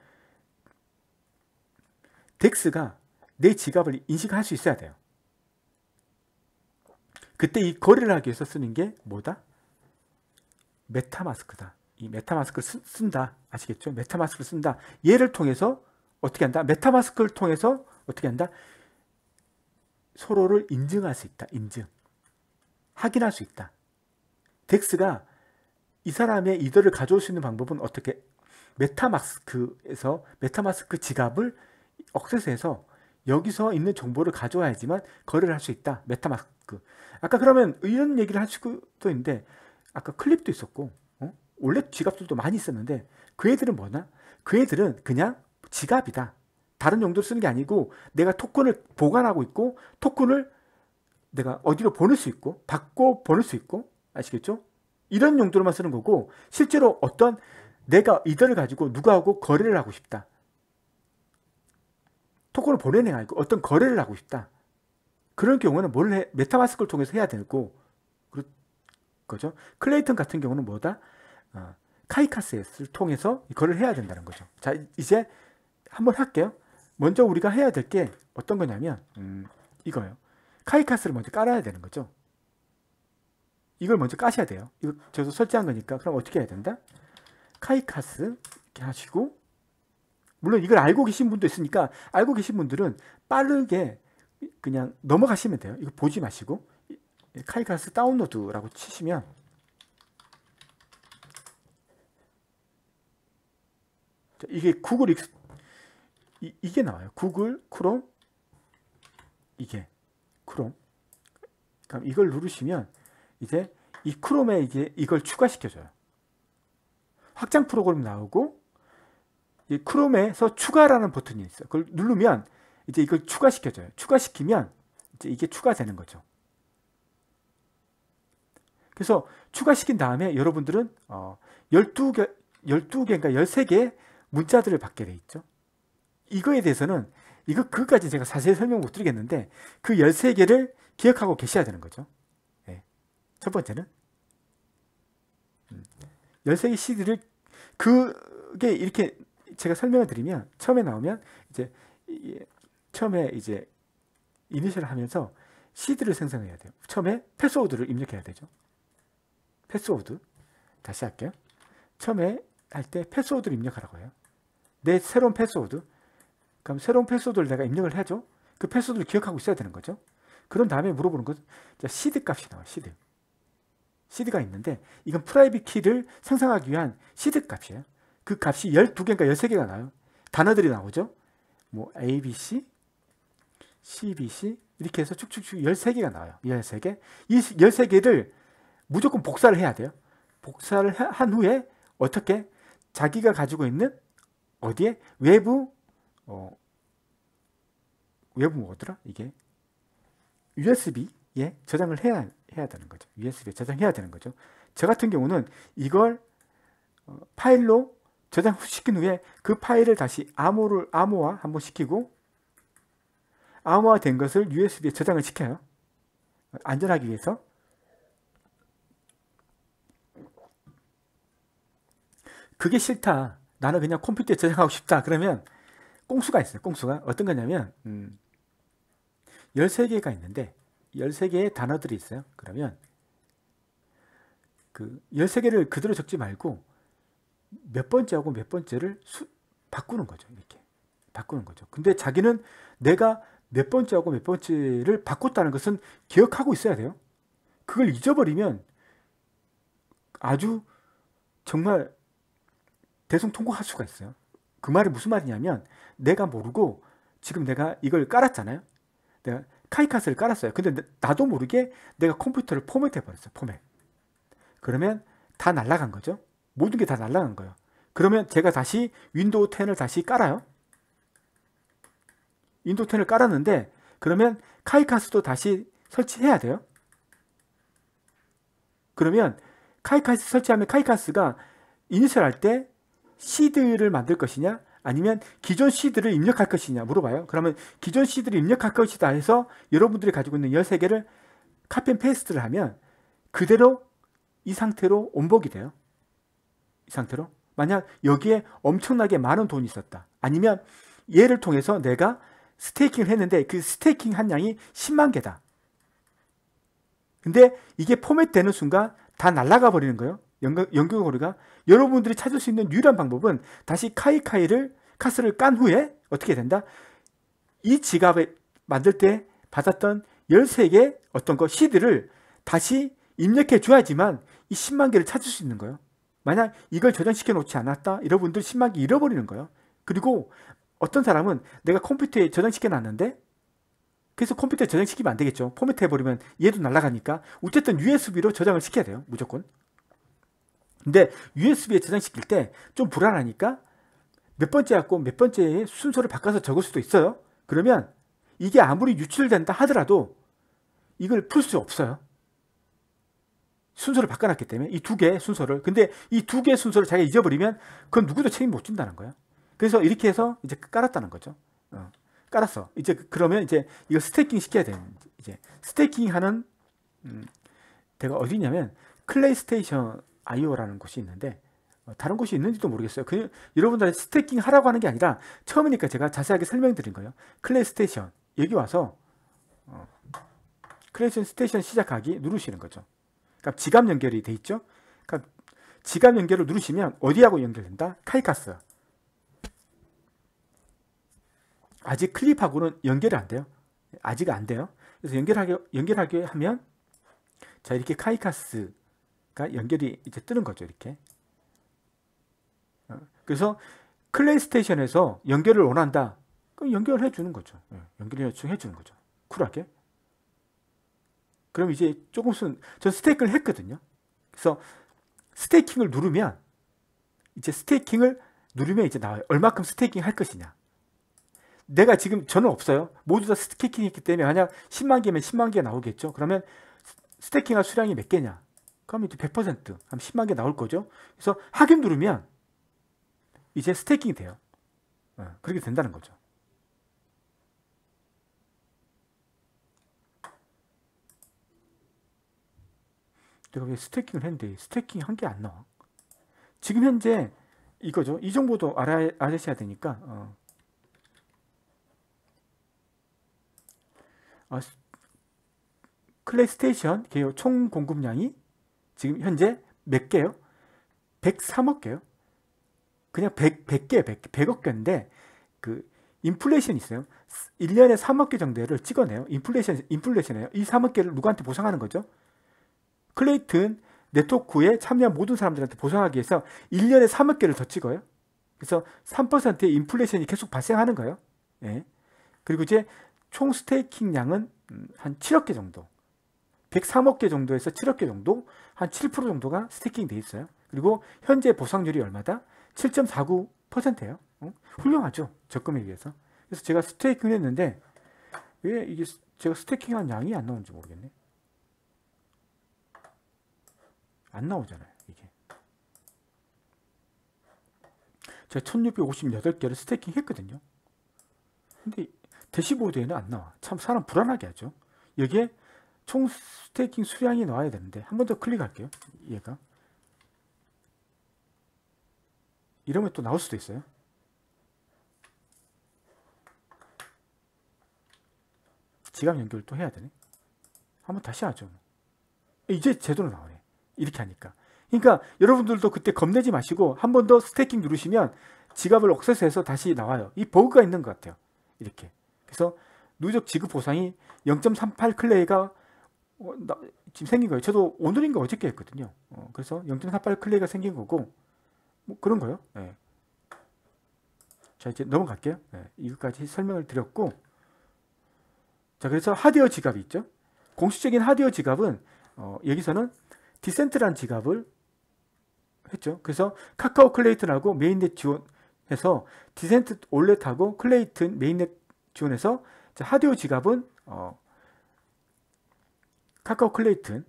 덱스가 내 지갑을 인식할 수 있어야 돼요. 그때 이 거래를 하기 위해서 쓰는 게 뭐다? 메타마스크다. 이 메타마스크를 쓰, 쓴다. 아시겠죠? 메타마스크를 쓴다. 얘를 통해서 어떻게 한다? 메타마스크를 통해서 어떻게 한다? 서로를 인증할 수 있다. 인증. 확인할 수 있다. 덱스가 이 사람의 이더를 가져올 수 있는 방법은 어떻게 메타마스크에서 메타마스크 지갑을 억세스해서 여기서 있는 정보를 가져와야지만 거래를 할 수 있다. 메타마스크. 아까 그러면 이런 얘기를 할 수도 있는데 아까 클립도 있었고 어? 원래 지갑들도 많이 있었는데 그 애들은 뭐냐그 애들은 그냥 지갑이다. 다른 용도로 쓰는 게 아니고 내가 토큰을 보관하고 있고 토큰을 내가 어디로 보낼 수 있고 받고 보낼 수 있고 아시겠죠? 이런 용도로만 쓰는 거고 실제로 어떤 내가 이더를 가지고 누구하고 거래를 하고 싶다. 토큰을 보내는 게 아니고 어떤 거래를 하고 싶다. 그런 경우는 뭘 해, 메타마스크를 통해서 해야 되고, 그죠? 클레이턴 같은 경우는 뭐다? 어, 카이카스를 통해서 이거를 해야 된다는 거죠. 자, 이제 한번 할게요. 먼저 우리가 해야 될 게 어떤 거냐면, 음, 이거요. 카이카스를 먼저 깔아야 되는 거죠. 이걸 먼저 까셔야 돼요. 이거 저도 설치한 거니까. 그럼 어떻게 해야 된다? 카이카스 이렇게 하시고, 물론 이걸 알고 계신 분도 있으니까 알고 계신 분들은 빠르게 그냥 넘어가시면 돼요. 이거 보지 마시고 카이가스 다운로드라고 치시면 이게 구글 익스 이, 이게 나와요. 구글 크롬 이게 크롬 그럼 이걸 누르시면 이제 이 크롬에 이제 이걸 추가시켜줘요. 확장 프로그램 나오고 이 크롬에서 추가라는 버튼이 있어요. 그걸 누르면 이제 이걸 추가시켜줘요. 추가시키면 이제 이게 추가되는 거죠. 그래서 추가시킨 다음에 여러분들은 어 12개, 12개인가 13개의 문자들을 받게 돼 있죠. 이거에 대해서는 이거 그까지 제가 자세히 설명 못 드리겠는데 그 13개를 기억하고 계셔야 되는 거죠. 네. 첫 번째는 13개 음. CD를 그게 이렇게 제가 설명을 드리면 처음에 나오면 이제 처음에 이제 이니셜을 하면서 시드를 생성해야 돼요. 처음에 패스워드를 입력해야 되죠. 패스워드 다시 할게요. 처음에 할 때 패스워드를 입력하라고 해요. 내 새로운 패스워드 그럼 새로운 패스워드를 내가 입력을 해줘. 그 패스워드를 기억하고 있어야 되는 거죠. 그런 다음에 물어보는 것 자, 시드 값이 나와요. 시드. 시드가 있는데 이건 프라이빗 키를 생성하기 위한 시드 값이에요. 그 값이 12개인가 13개가 나요. 단어들이 나오죠. 뭐 ABC, CBC 이렇게 해서 쭉쭉쭉 13개가 나와요. 13개. 이 13개를 무조건 복사를 해야 돼요. 복사를 한 후에 어떻게 자기가 가지고 있는 어디에 외부 어 외부 뭐더라 이게 USB에 저장을 해야 해야 되는 거죠. USB에 저장해야 되는 거죠. 저 같은 경우는 이걸 어, 파일로 저장시킨 후에 그 파일을 다시 암호를 암호화 한번 시키고 암호화된 것을 USB에 저장을 시켜요. 안전하기 위해서. 그게 싫다. 나는 그냥 컴퓨터에 저장하고 싶다. 그러면 꽁수가 있어요. 꽁수가. 어떤 거냐면 음, 13개가 있는데 13개의 단어들이 있어요. 그러면 그 13개를 그대로 적지 말고 몇 번째하고 몇 번째를 수, 바꾸는 거죠. 이렇게 바꾸는 거죠. 근데 자기는 내가 몇 번째하고 몇 번째를 바꿨다는 것은 기억하고 있어야 돼요. 그걸 잊어버리면 아주 정말 대성통곡할 수가 있어요. 그 말이 무슨 말이냐면 내가 모르고 지금 내가 이걸 깔았잖아요. 내가 카이카스를 깔았어요. 근데 나도 모르게 내가 컴퓨터를 포맷해 버렸어요. 포맷. 그러면 다 날아간 거죠. 모든 게 다 날라간 거예요. 그러면 제가 다시 윈도우 10을 다시 깔아요. 윈도우 10을 깔았는데 그러면 카이카스도 다시 설치해야 돼요. 그러면 카이카스 설치하면 카이카스가 이니셜 할때 시드를 만들 것이냐 아니면 기존 시드를 입력할 것이냐 물어봐요. 그러면 기존 시드를 입력할 것이다 해서 여러분들이 가지고 있는 13개를 카펜 페이스트를 하면 그대로 이 상태로 온복이 돼요. 상태로 만약 여기에 엄청나게 많은 돈이 있었다. 아니면 얘를 통해서 내가 스테이킹을 했는데 그 스테이킹 한 양이 10만 개다. 근데 이게 포맷되는 순간 다 날아가 버리는 거예요. 연금 거리가 여러분들이 찾을 수 있는 유일한 방법은 다시 카이카이를 카스를 깐 후에 어떻게 된다? 이 지갑을 만들 때 받았던 13개 어떤 거시드를 다시 입력해 줘야지만 이 10만 개를 찾을 수 있는 거예요. 만약 이걸 저장시켜 놓지 않았다 여러분들 신망기 잃어버리는 거예요 그리고 어떤 사람은 내가 컴퓨터에 저장시켜 놨는데 그래서 컴퓨터에 저장시키면 안 되겠죠 포맷 해버리면 얘도 날아가니까 어쨌든 USB로 저장을 시켜야 돼요 무조건 근데 USB에 저장시킬 때 좀 불안하니까 몇 번째 갖고 몇 번째의 순서를 바꿔서 적을 수도 있어요 그러면 이게 아무리 유출된다 하더라도 이걸 풀 수 없어요 순서를 바꿔놨기 때문에 이 두 개의 순서를 근데 이 두 개의 순서를 자기가 잊어버리면 그건 누구도 책임 못 진다는 거야 그래서 이렇게 해서 이제 그 깔았다는 거죠 어, 깔았어 이제 그, 그러면 이제 이거 스테이킹 시켜야 되는 이제 스테이킹 하는 음, 내가 어디냐면 클레이스테이션 아이오라는 곳이 있는데 어, 다른 곳이 있는지도 모르겠어요. 그여러분들한 스테이킹 하라고 하는 게 아니라 처음이니까 제가 자세하게 설명드린 거예요. 클레이스테이션 여기 와서 어, 클레이스테이션 시작하기 누르시는 거죠. 그러니까 지갑 연결이 돼 있죠. 그러니까 지갑 연결을 누르시면 어디하고 연결된다? 카이카스. 아직 클립하고는 연결이 안 돼요. 아직 안 돼요. 그래서 연결하게 연결하게 하면 자 이렇게 카이카스가 연결이 이제 뜨는 거죠 이렇게. 어, 그래서 클레이스테이션에서 연결을 원한다. 그럼 연결해 주는 거죠. 예, 연결해 주는 거죠. 쿨하게. 그럼 이제 조금씩 저 스테이킹을 했거든요. 그래서 스테이킹을 누르면 이제 스테이킹을 누르면 이제 나와요. 얼마큼 스테이킹 할 것이냐. 내가 지금 저는 없어요. 모두 다 스테이킹 이있기 때문에 만약 10만 개면 10만 개 나오겠죠. 그러면 스테이킹할 수량이 몇 개냐? 그러면 이제 100%한 10만 개 나올 거죠. 그래서 하긴 누르면 이제 스테이킹이 돼요. 어, 그렇게 된다는 거죠. 내가 왜 스태킹을 했는데 스태킹이 한개안 나와 지금 현재 이거죠 이 정보도 알아, 알으야 되니까 어. 아, 클레스테이션 개요 총 공급량이 지금 현재 몇 개요? 103억 개요. 그냥 100, 100개, 100, 억 개인데 그 인플레이션 있어요. 1년에 3억 개 정도를 찍어내요. 인플레이션 인플레이션이에요. 이 3억 개를 누구한테 보상하는 거죠? 클레이튼 네트워크에 참여한 모든 사람들한테 보상하기 위해서 1년에 3억 개를 더 찍어요. 그래서 3%의 인플레이션이 계속 발생하는 거예요. 예. 그리고 이제 총 스테이킹 양은 음, 한 7억 개 정도. 103억 개 정도에서 7억 개 정도, 한 7% 정도가 스테이킹 돼 있어요. 그리고 현재 보상률이 얼마다? 7.49%예요. 어? 훌륭하죠. 적금에 비해서. 그래서 제가 스테이킹을 했는데 왜 이게 제가 스테이킹한 양이 안 나오는지 모르겠네. 안 나오잖아요. 이게. 제가 1658개를 스테이킹 했거든요. 근데 대시보드에는 안 나와. 참 사람 불안하게 하죠. 여기에 총 스테이킹 수량이 나와야 되는데 한 번 더 클릭할게요. 얘가. 이러면 또 나올 수도 있어요. 지갑 연결 또 해야 되네. 한번 다시 하죠. 뭐. 이제 제대로 나오네. 이렇게 하니까. 그러니까 여러분들도 그때 겁내지 마시고 한 번 더스태킹 누르시면 지갑을 억세스해서 다시 나와요. 이 버그가 있는 것 같아요. 이렇게. 그래서 누적 지급 보상이 0.38 클레이가 어, 나, 지금 생긴 거예요. 저도 오늘인가 어저께 했거든요. 어, 그래서 0.38 클레이가 생긴 거고 뭐 그런 거요. 네. 예. 자 이제 넘어갈게요. 네, 예, 이것까지 설명을 드렸고 자 그래서 하드웨어 지갑이 있죠. 공식적인 하드웨어 지갑은 어, 여기서는 디센트란 지갑을 했죠. 그래서 카카오 클레이튼하고 메인넷 지원해서 디센트 올렛하고 클레이튼 메인넷 지원해서 하드웨어 지갑은 어, 카카오 클레이튼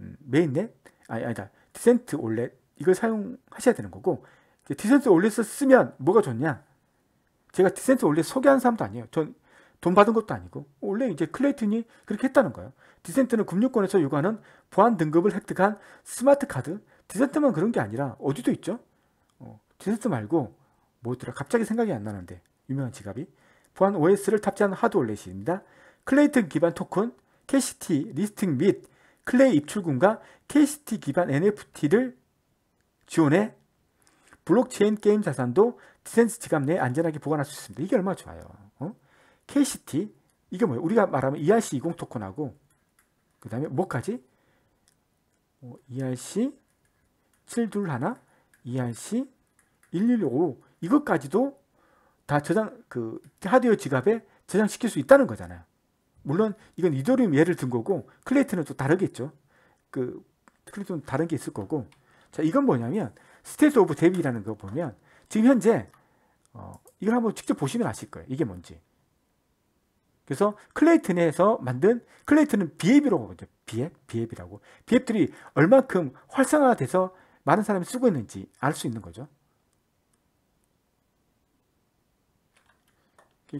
음, 메인넷 아니 아니다 디센트 올렛 이걸 사용하셔야 되는 거고 디센트 올렛을 쓰면 뭐가 좋냐? 제가 디센트 올렛 소개한 사람도 아니에요. 전 돈 받은 것도 아니고 원래 이제 클레이튼이 그렇게 했다는 거예요. 디센트는 금융권에서 요구하는 보안 등급을 획득한 스마트 카드 디저트만 그런 게 아니라 어디도 있죠 어, 디저트 말고 뭐였더라 갑자기 생각이 안 나는데 유명한 지갑이 보안 OS를 탑재한 하드월렛입니다 클레이튼 기반 토큰 KCT 리스팅 및 클레이 입출금과 KCT 기반 NFT를 지원해 블록체인 게임 자산도 디센스 지갑 내에 안전하게 보관할 수 있습니다. 이게 얼마나 좋아요. 어? KCT 이게 뭐예요? 우리가 말하면 ERC20 토큰하고 그 다음에 뭐까지? ERC 721, ERC 1155 이것까지도 다 저장 그 하드웨어 지갑에 저장시킬 수 있다는 거잖아요. 물론 이건 이더리움 예를 든 거고 클레이트는 또 다르겠죠. 그 클레이트는 다른 게 있을 거고. 자, 이건 뭐냐면 스테이트 오브 데비라는 거 보면 지금 현재 어, 이걸 한번 직접 보시면 아실 거예요. 이게 뭔지. 그래서 클레이튼에서 만든 클레이튼은 비에이비라고 비앱, 비앱이라고. 비앱들이 얼만큼 활성화돼서 많은 사람이 쓰고 있는지 알 수 있는 거죠.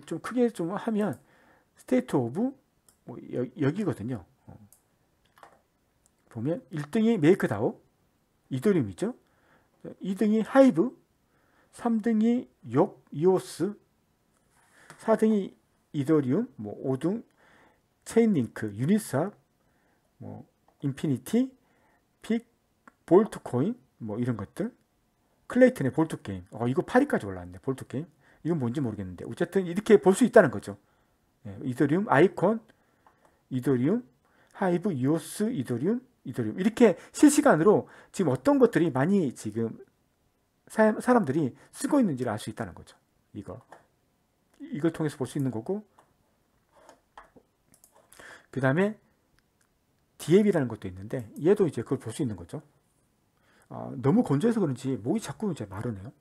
좀 크게 좀 하면 스테이트 오브 뭐 여, 기거든요 보면 1등이 메이크다오, 이더리움이죠 2등이 하이브, 3등이 욕, 이오스, 4등이 이더리움, 뭐 5등 체인링크, 유니스합, 뭐 인피니티, 픽, 볼트 코인 뭐 이런 것들 클레이튼의 볼트 게임 어 이거 8위까지 올라왔는데 볼트 게임 이건 뭔지 모르겠는데 어쨌든 이렇게 볼 수 있다는 거죠 예, 이더리움, 아이콘, 이더리움, 하이브, 이오스, 이더리움, 이더리움 이렇게 실시간으로 지금 어떤 것들이 많이 지금 사, 사람들이 쓰고 있는지를 알 수 있다는 거죠 이거 이걸 통해서 볼 수 있는 거고 그 다음에 d a 이라는 것도 있는데 얘도 이제 그걸 볼 수 있는 거죠. 아, 너무 건조해서 그런지 목이 자꾸 이제 마르네요.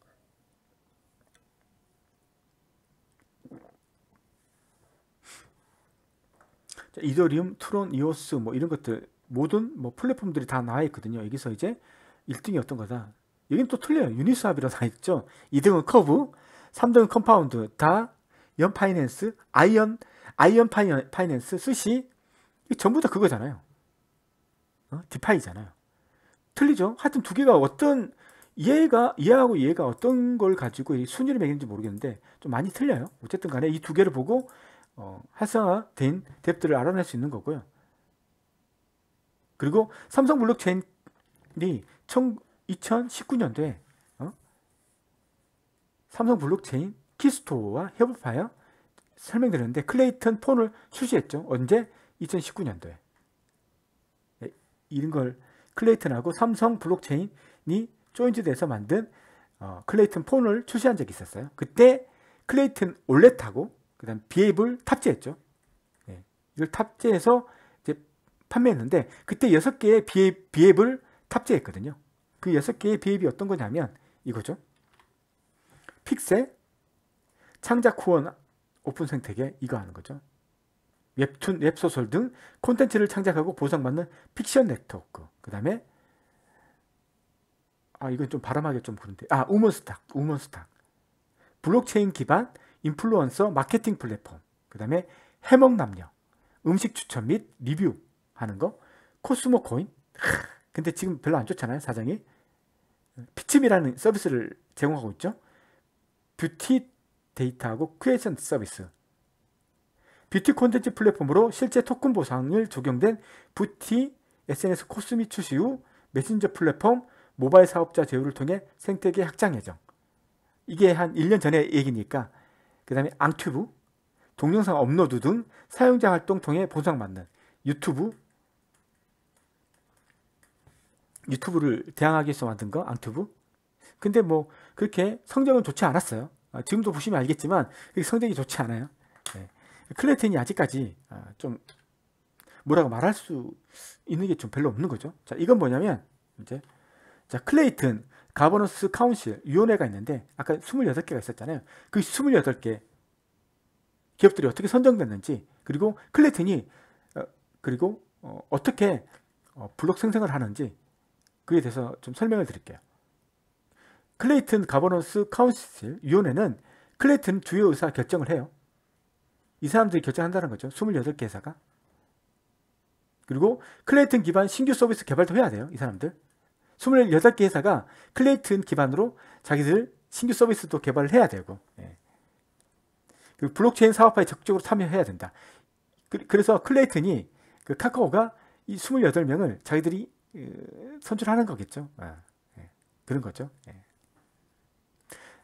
자, 이더리움, 트론, 이오스 뭐 이런 것들 모든 뭐 플랫폼들이 다 나와 있거든요. 여기서 이제 1등이 어떤 거다. 여기는 또 틀려요. 유니스 합이라고 나 있죠. 2등은 커브, 3등은 컴파운드, 다 연파이낸스, 아이언, 아이언 파이낸스, 스시 전부 다 그거잖아요. 어? 디파이잖아요. 틀리죠? 하여튼 두 개가 어떤 이해가 이하고 이해가 어떤 걸 가지고 순위를 매기는지 모르겠는데 좀 많이 틀려요. 어쨌든 간에 이 두 개를 보고 어, 활성화된 뎁들을 알아낼 수 있는 거고요. 그리고 삼성 블록체인이 2019년도에 어? 삼성 블록체인 키스토와 협업하여 설명드렸는데 클레이턴 폰을 출시했죠. 언제? 2019년도에. 이걸 런 클레이튼하고 삼성 블록체인이 조인트돼서 만든 어, 클레이튼 폰을 출시한 적이 있었어요. 그때 클레이튼 올렛하고 그다음 비앱을 탑재했죠. 네. 이걸 탑재해서 이제 판매했는데 그때 6개의 비앱, 비앱을 탑재했거든요. 그 6개의 비앱이 어떤 거냐면 이거죠. 픽셀, 창작 후원 오픈 생태계 이거 하는 거죠. 웹툰, 웹소설 등 콘텐츠를 창작하고 보상받는 픽션 네트워크. 그 다음에, 아, 이건 좀 바람하게 좀 그런데. 아, 우먼스탁, 우먼스탁. 블록체인 기반 인플루언서 마케팅 플랫폼. 그 다음에 해먹남녀. 음식 추천 및 리뷰 하는 거. 코스모 코인. 하, 근데 지금 별로 안 좋잖아요, 사장이. 피침이라는 서비스를 제공하고 있죠. 뷰티 데이터하고 크리션 서비스. 뷰티 콘텐츠 플랫폼으로 실제 토큰 보상을 적용된 부티, SNS 코스미 출시 후 메신저 플랫폼, 모바일 사업자 제휴를 통해 생태계 확장 예정. 이게 한 1년 전의 얘기니까 그 다음에 앙튜브, 동영상 업로드 등 사용자 활동 통해 보상받는 유튜브, 유튜브를 대항하기 위해서 만든 거 앙튜브. 근데 뭐 그렇게 성적은 좋지 않았어요. 아, 지금도 보시면 알겠지만 그렇게 성적이 좋지 않아요. 클레튼이 아직까지 아, 좀 뭐라고 말할 수 있는 게 좀 별로 없는 거죠. 자, 이건 뭐냐면 이제 자, 클레이튼 가버넌스 카운실 위원회가 있는데 아까 28개가 있었잖아요. 그 28개 기업들이 어떻게 선정됐는지 그리고 클레이튼이 어, 그리고 어, 어떻게 어, 블록 생성을 하는지 그에 대해서 좀 설명을 드릴게요. 클레이튼 가버넌스 카운실 위원회는 클레이튼 주요 의사 결정을 해요. 이 사람들이 결정한다는 거죠. 28개 회사가. 그리고 클레이튼 기반 신규 서비스 개발도 해야 돼요. 이 사람들. 28개 회사가 클레이튼 기반으로 자기들 신규 서비스도 개발을 해야 되고 예. 그리고 블록체인 사업화에 적극적으로 참여해야 된다. 그, 래서 클레이튼이 그 카카오가 이 28명을 자기들이 어, 선출하는 거겠죠. 아, 예. 그런 거죠. 예.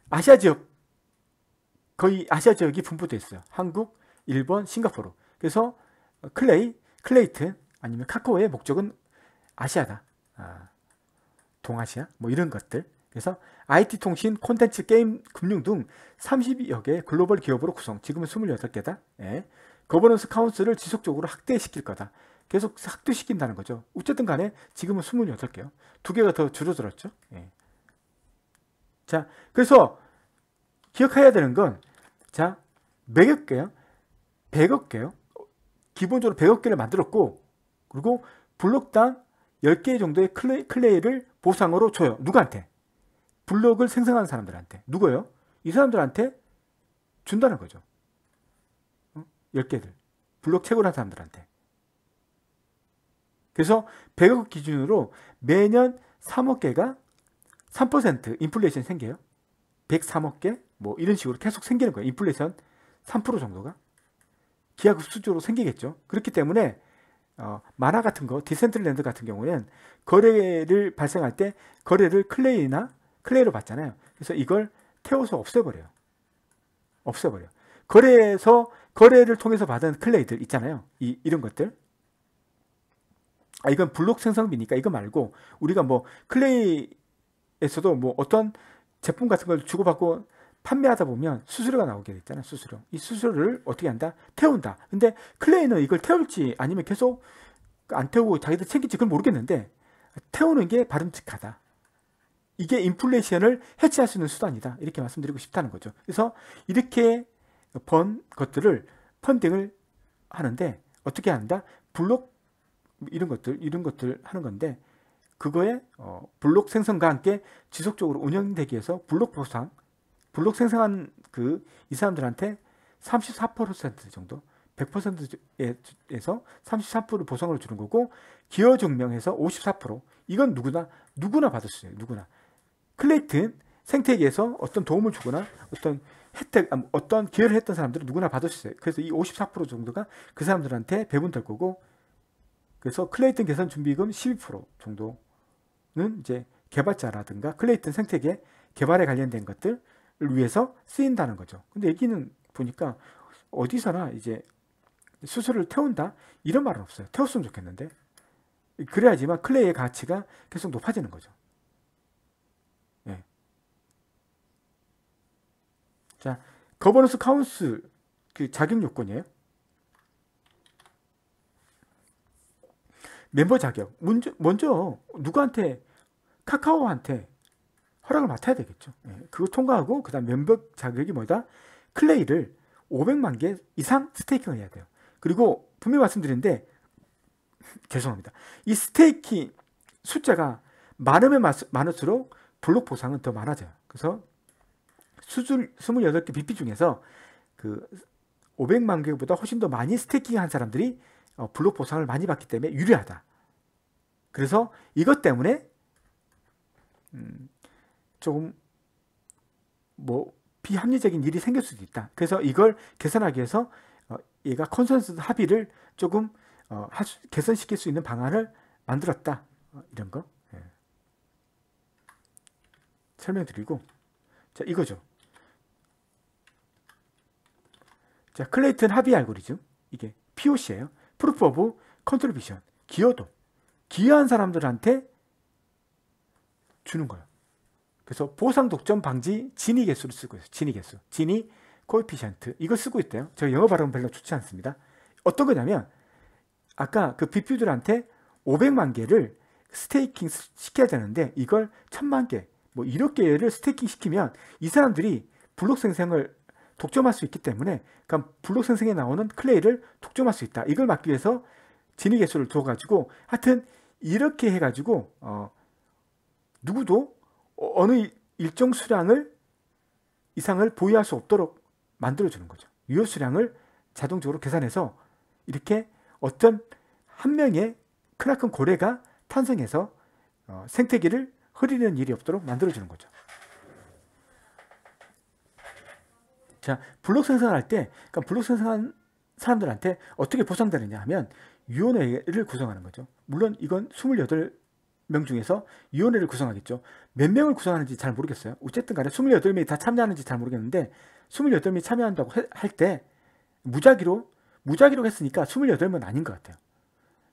아시아 지역 거의 아시아 지역이 분포되어 있어요. 한국, 일본, 싱가포르. 그래서 클레이, 클레이트 아니면 카카오의 목적은 아시아다. 아, 동아시아 뭐 이런 것들. 그래서 IT 통신, 콘텐츠, 게임, 금융 등3 2여개 글로벌 기업으로 구성. 지금은 28개다. 예. 거버넌스 카운스를 지속적으로 확대시킬 거다. 계속 확대시킨다는 거죠. 어쨌든 간에 지금은 28개요. 두 개가 더 줄어들었죠. 예. 자, 그래서 기억해야 되는 건 자, 매겼게요. 100억 개요. 기본적으로 100억 개를 만들었고 그리고 블록당 10개 정도의 클레이, 클레이를 보상으로 줘요. 누구한테? 블록을 생성하는 사람들한테. 누구예요? 이 사람들한테 준다는 거죠. 10개들. 블록 채굴한 사람들한테. 그래서 100억 기준으로 매년 3억 개가 3% 인플레이션 이 생겨요. 103억 개? 뭐 이런 식으로 계속 생기는 거예요. 인플레이션 3% 정도가. 기하급수적으로 생기겠죠. 그렇기 때문에 어, 만화 같은 거, 디센트랜드 같은 경우는 거래를 발생할 때 거래를 클레이나 클레이로 받잖아요. 그래서 이걸 태워서 없애버려요. 없애버려요. 거래에서 거래를 통해서 받은 클레이들 있잖아요. 이, 이런 것들. 아, 이건 블록 생성비니까 이거 말고 우리가 뭐 클레이에서도 뭐 어떤 제품 같은 걸 주고받고 판매하다 보면 수수료가 나오게 됐잖아요. 수수료. 이 수수료를 어떻게 한다? 태운다. 근데 클레이는 이걸 태울지 아니면 계속 안 태우고 자기들 챙길지 그걸 모르겠는데 태우는 게 바람직하다. 이게 인플레이션을 해체할 수 있는 수단이다. 이렇게 말씀드리고 싶다는 거죠. 그래서 이렇게 번 것들을 펀딩을 하는데 어떻게 한다? 블록 이런 것들 이런 것들 하는 건데 그거에 어, 블록 생성과 함께 지속적으로 운영되기 위해서 블록 보상 블록 생성한 그 이 사람들한테 34% 정도 100%에서 33% 보상을 주는 거고 기여 증명해서 54% 이건 누구나 누구나 받을 수 있어요. 누구나 클레이튼 생태계에서 어떤 도움을 주거나 어떤 혜택 아, 뭐 어떤 기여를 했던 사람들은 누구나 받을 수 있어요. 그래서 이 54% 정도가 그 사람들한테 배분될 거고 그래서 클레이튼 개선 준비금 12% 정도는 이제 개발자라든가 클레이튼 생태계 개발에 관련된 것들 위해서 쓰인다는 거죠. 근데 여기는 보니까 어디서나 이제 수술을 태운다 이런 말은 없어요. 태웠으면 좋겠는데 그래야지만 클레이의 가치가 계속 높아지는 거죠. 예. 자, 거버넌스 카운스그 자격 요건이에요. 멤버 자격. 먼저, 먼저 누구한테 카카오한테 허락을 맡아야 되겠죠. 예, 그거 통과하고 그다음 면벽 자격이 뭐다? 클레이를 500만 개 이상 스테이킹을 해야 돼요. 그리고 분명히 말씀드리는데 죄송합니다. 이 스테이킹 숫자가 많으면 많을수록 블록 보상은 더 많아져요. 그래서 수술 28개 BP 중에서 그 500만 개보다 훨씬 더 많이 스테이킹한 사람들이 어, 블록 보상을 많이 받기 때문에 유리하다. 그래서 이것 때문에 음, 조금 뭐 비합리적인 일이 생길 수도 있다. 그래서 이걸 개선하기 위해서 어, 얘가 컨센서 합의를 조금 어, 수, 개선시킬 수 있는 방안을 만들었다. 어, 이런 거 예. 설명드리고 자 이거죠. 자 클레이튼 합의 알고리즘 이게 POC예요. 프루프 오브 컨트리비션 기여도 기여한 사람들한테 주는 거예요. 그래서 보상 독점 방지 진위 개수를 쓰고 있어요. 진위 개수. 진위 코에피션트. 이걸 쓰고 있대요. 제가 영어 발음 별로 좋지 않습니다. 어떤 거냐면 아까 그비 p 들한테 500만 개를 스테이킹 시켜야 되는데 이걸 1000만 개, 뭐 1억 개를 스테이킹 시키면 이 사람들이 블록 생성을 독점할 수 있기 때문에 그러니까 블록 생성에 나오는 클레이를 독점할 수 있다. 이걸 막기 위해서 진위 개수를 둬가지고 하여튼 이렇게 해가지고 어 누구도 어, 어느 일정 수량을 이상을 보유할 수 없도록 만들어주는 거죠. 유효 수량을 자동적으로 계산해서 이렇게 어떤 한 명의 크나큰 고래가 탄생해서 어, 생태계를 흐리는 일이 없도록 만들어주는 거죠. 자, 블록 생산할 때, 그러니까 블록 생산한 사람들한테 어떻게 보상되느냐 하면 유원회를 구성하는 거죠. 물론 이건 28명 중에서 유원회를 구성하겠죠. 몇 명을 구성하는지 잘 모르겠어요. 어쨌든 간에 28명이 다 참여하는지 잘 모르겠는데 28명이 참여한다고 할 때 무작위로 무작위로 했으니까 28명은 아닌 것 같아요.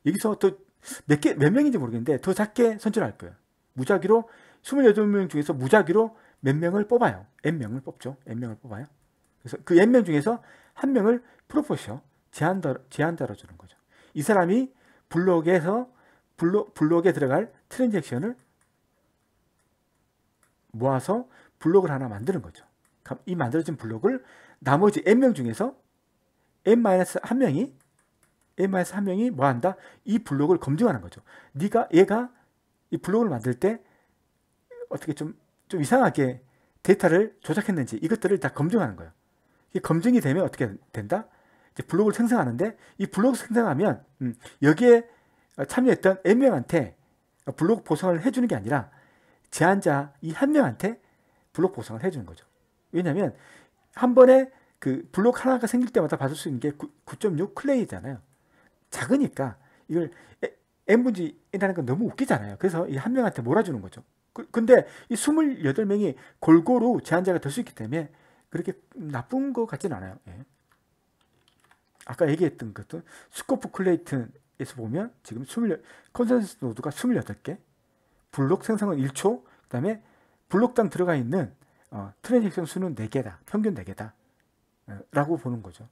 여기서 더몇 개, 몇 명인지 모르겠는데 더 작게 선출할 거예요. 무작위로 28명 중에서 무작위로 몇 명을 뽑아요. n명을 뽑죠. n명을 뽑아요. 그래서 그 n명 중에서 한 명을 프로포셔 제한자, 제한자로 주는 거죠. 이 사람이 블록에서 블록, 블록에 들어갈 트랜잭션을 모아서 블록을 하나 만드는 거죠. 이 만들어진 블록을 나머지 n명 중에서 n-1명이 n-1명이 뭐 한다? 이 블록을 검증하는 거죠. 네가 얘가 이 블록을 만들 때 어떻게 좀, 좀 이상하게 데이터를 조작했는지 이것들을 다 검증하는 거예요. 이 검증이 되면 어떻게 된다? 이제 블록을 생성하는데 이 블록을 생성하면 음, 여기에 참여했던 n명한테 블록 보상을 해주는 게 아니라 제한자 이 한 명한테 블록 보상을 해주는 거죠. 왜냐하면 한 번에 그 블록 하나가 생길 때마다 받을 수 있는 게 9.6 클레이잖아요. 작으니까 이걸 N분지라는 건 너무 웃기잖아요. 그래서 이 한 명한테 몰아주는 거죠. 그, 근데 이 28명이 골고루 제한자가 될 수 있기 때문에 그렇게 나쁜 것 같진 않아요. 예. 아까 얘기했던 것도 스코프 클레이튼에서 보면 지금 20, 컨센서스 노드가 28개 블록 생성은 1초, 그 다음에 블록당 들어가 있는 어, 트랜잭션 수는 4개다. 평균 4개다. 어, 라고 보는 거죠.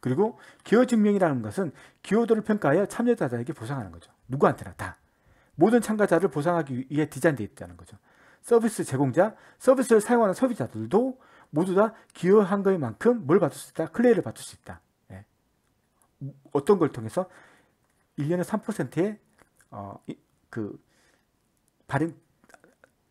그리고 기여 증명이라는 것은 기여도를 평가하여 참여자에게 들 보상하는 거죠. 누구한테나 다. 모든 참가자를 보상하기 위해 디자인되어 있다는 거죠. 서비스 제공자, 서비스를 사용하는 소비자들도 모두 다 기여한 것인 만큼 뭘 받을 수 있다? 클레이를 받을 수 있다. 예. 어떤 걸 통해서 1년에 3%의 어, 그 발행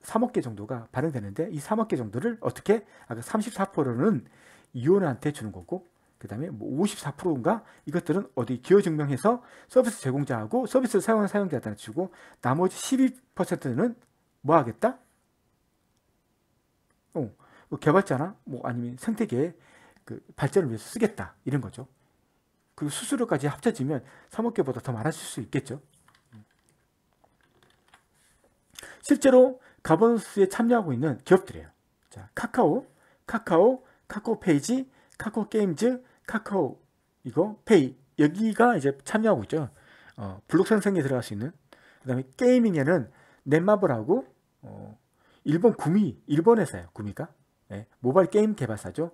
3억 개 정도가 발행되는데 이 3억 개 정도를 어떻게 아까 34%는 이온한테 주는 거고 그 다음에 뭐 54%인가 이것들은 어디 기여증명해서 서비스 제공자하고 서비스 사용하는 사용자한테 주고 나머지 12%는 뭐 하겠다? 어, 뭐 개발자나 뭐 아니면 생태계그 발전을 위해서 쓰겠다 이런 거죠. 그 수수료까지 합쳐지면 3억 개보다 더 많아질 수 있겠죠. 실제로 가버넌스에 참여하고 있는 기업들이에요. 자, 카카오, 카카오, 카카오 페이지, 카카오 게임즈, 카카오 이거 페이 여기가 이제 참여하고 있죠. 어, 블록 생에 들어갈 수 있는 그다음에 게이밍에는 넷마블하고 어, 일본 구미 일본 에서예요 구미가 네, 모바일 게임 개발사죠.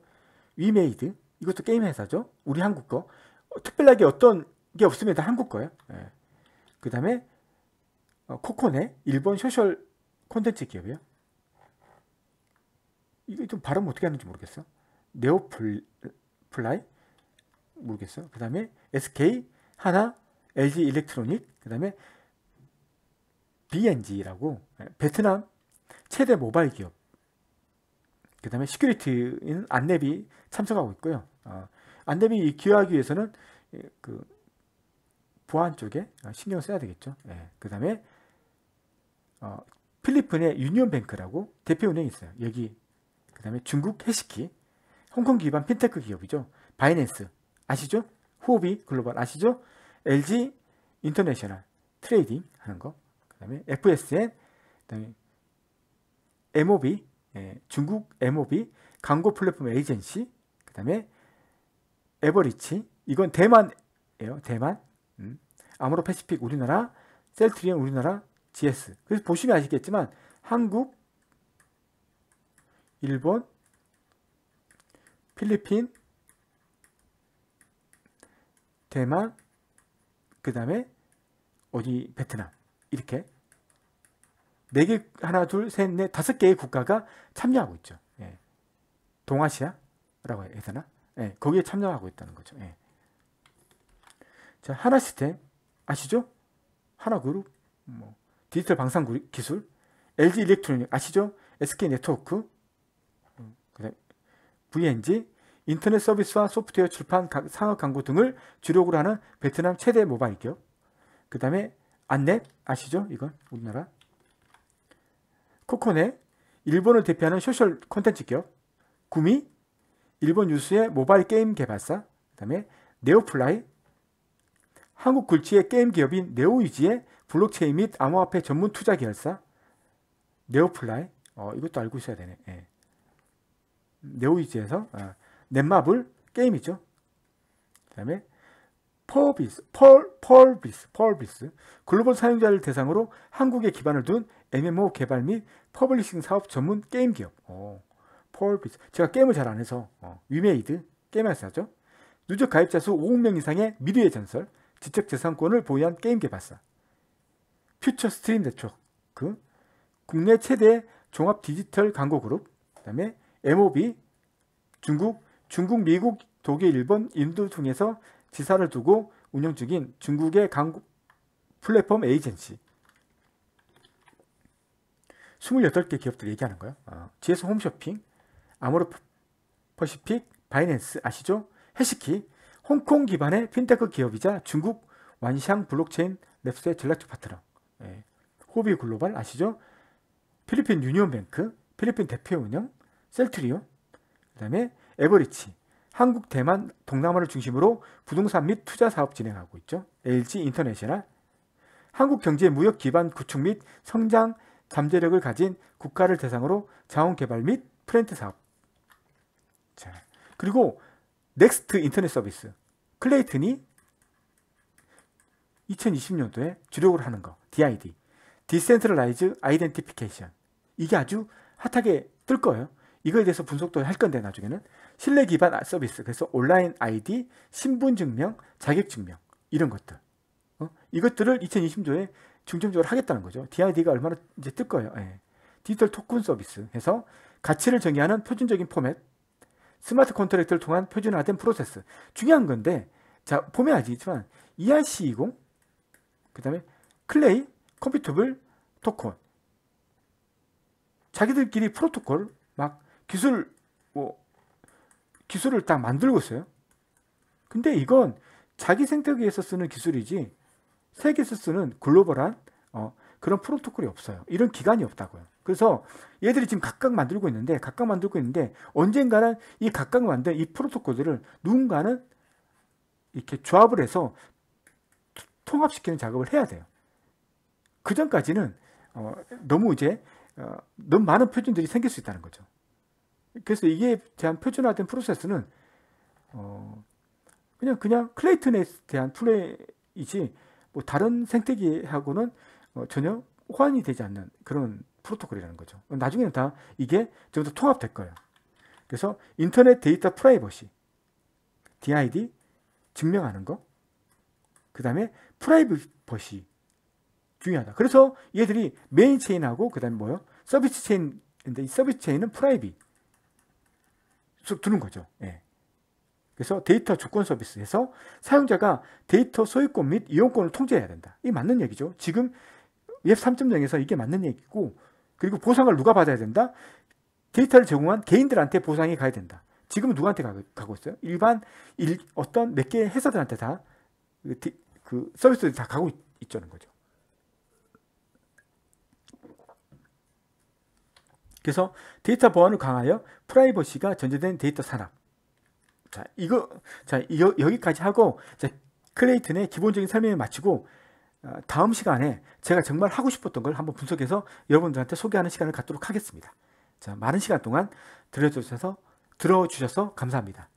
위메이드 이것도 게임 회사죠. 우리 한국 거 어, 특별하게 어떤 게 없으면 다 한국 거예요. 네. 그다음에 어, 코코네 일본 소셜 콘텐츠 기업이요? 이거 좀 발음 어떻게 하는지 모르겠어. 네오플라이 모르겠어. 그 다음에 SK 하나 LG 일렉트로닉 그 다음에 BNG라고 예, 베트남 최대 모바일 기업 그 다음에 시큐리티인 안내비 참석하고 있고요. 어, 안내비 기여하기 위해서는 예, 그 보안 쪽에 어, 신경 써야 되겠죠. 예. 그 다음에 어, 필리핀의 유니온뱅크라고 대표은행이 있어요. 여기 그 다음에 중국 해시키, 홍콩 기반 핀테크 기업이죠. 바이낸스 아시죠? 호비 글로벌 아시죠? LG 인터내셔널 트레이딩 하는 거. 그 다음에 FSN, 그 다음에 MOB, 예, 중국 MOB, 광고 플랫폼 에이전시, 그 다음에 에버리치, 이건 대만이에요. 대만, 음. 아모로 패시픽 우리나라, 셀트리온 우리나라, GS. 그래서 보시면 아시겠지만 한국, 일본, 필리핀, 대만, 그 다음에 어디 베트남 이렇게 네 개 하나 둘셋넷 다섯 개의 국가가 참여하고 있죠. 예. 동아시아라고 해야 되나? 예. 거기에 참여하고 있다는 거죠. 예. 자 하나 시스템 아시죠? 하나 그룹 뭐 디지털 방산 기술, LG 일렉트로닉 아시죠? SK 네트워크, 음, 그다음 VNG, 인터넷 서비스와 소프트웨어 출판, 상업 광고 등을 주력으로 하는 베트남 최대 모바일 기업. 그 다음에 안넷 아시죠? 이건 우리나라. 코코넷, 일본을 대표하는 소셜 콘텐츠 기업. 구미, 일본 유수의 모바일 게임 개발사. 그 다음에 네오플라이, 한국 굴지의 게임 기업인 네오유지의 블록체인 및 암호화폐 전문 투자 계열사 네오플라이 어, 이것도 알고 있어야 되네 예. 네오이즈에서 아, 넷마블 게임이죠 그 다음에 펄비스, 펄, 펄비스, 펄비스 글로벌 사용자를 대상으로 한국에 기반을 둔 MMO 개발 및 퍼블리싱 사업 전문 게임 기업 어, 펄비스 제가 게임을 잘 안해서 어, 위메이드 게임 회사죠 누적 가입자 수 5억 명 이상의 미래의 전설 지적재산권을 보유한 게임 개발사 퓨처 스트림 네트워크, 그 국내 최대 종합 디지털 광고 그룹, 그다음에 MOB 중국, 중국, 미국, 독일, 일본, 인도 등에서 지사를 두고 운영 중인 중국의 광고 플랫폼 에이전시 28개 기업들 얘기하는 거예요. 어, GS 홈쇼핑, 아모르 퍼시픽, 바이낸스 아시죠? 해시키, 홍콩 기반의 핀테크 기업이자 중국 완샹 블록체인 랩스의 전략적 파트너 예. 호비 글로벌 아시죠? 필리핀 유니온뱅크, 필리핀 대표 운영, 셀트리온, 그 다음에 에버리치, 한국, 대만, 동남아를 중심으로 부동산 및 투자 사업 진행하고 있죠. LG 인터내셔널, 한국 경제 무역 기반 구축 및 성장 잠재력을 가진 국가를 대상으로 자원 개발 및 프렌트 사업. 자, 그리고 넥스트 인터넷 서비스, 클레이튼이 2020년도에 주력을 하는 거 DID Decentralized Identification 이게 아주 핫하게 뜰 거예요. 이거에 대해서 분석도 할 건데 나중에는 신뢰 기반 아, 서비스 그래서 온라인 ID, 신분 증명, 자격 증명 이런 것들 어? 이것들을 2020년도에 중점적으로 하겠다는 거죠. DID가 얼마나 이제 뜰 거예요. 예. 디지털 토큰 서비스 해서 가치를 정의하는 표준적인 포맷 스마트 컨트랙트를 통한 표준화된 프로세스 중요한 건데 자 보면 알겠지만 ERC20 그 다음에 클레이, 컴퓨터블, 토큰 자기들끼리 프로토콜 막 기술 뭐 기술을 딱 만들고 있어요. 근데 이건 자기 생태계에서 쓰는 기술이지 세계에서 쓰는 글로벌한 어, 그런 프로토콜이 없어요. 이런 기관이 없다고요. 그래서 얘들이 지금 각각 만들고 있는데 각각 만들고 있는데 언젠가는 이 각각 만든 이 프로토콜들을 누군가는 이렇게 조합을 해서 통합시키는 작업을 해야 돼요. 그 전까지는 어, 너무 이제 어, 너무 많은 표준들이 생길 수 있다는 거죠. 그래서 이게 대한 표준화된 프로세스는 어, 그냥 그냥 클레이튼에 대한 플레이지뭐 다른 생태계하고는 어, 전혀 호환이 되지 않는 그런 프로토콜이라는 거죠. 나중에는 다 이게 좀 더 통합될 거예요. 그래서 인터넷 데이터 프라이버시 DID 증명하는 거그 다음에 프라이버시 중요하다. 그래서 얘들이 메인 체인하고 그 다음에 뭐요? 서비스 체인인데 이 서비스 체인은 프라이빗 두는 거죠. 예. 그래서 데이터 조건 서비스에서 사용자가 데이터 소유권 및 이용권을 통제해야 된다. 이게 맞는 얘기죠. 지금 웹 3.0에서 이게 맞는 얘기고 그리고 보상을 누가 받아야 된다? 데이터를 제공한 개인들한테 보상이 가야 된다. 지금은 누구한테 가, 고 있어요? 일반 일, 어떤 몇 개의 회사들한테 다 그그 서비스들이 다 가고 있, 자는 거죠. 그래서 데이터 보안을 강화하여 프라이버시가 전제된 데이터 산업. 자, 이거, 자, 여, 여기까지 하고, 자, 클레이튼의 기본적인 설명을 마치고, 어, 다음 시간에 제가 정말 하고 싶었던 걸 한번 분석해서 여러분들한테 소개하는 시간을 갖도록 하겠습니다. 자, 많은 시간 동안 들어주셔서, 들어주셔서 감사합니다.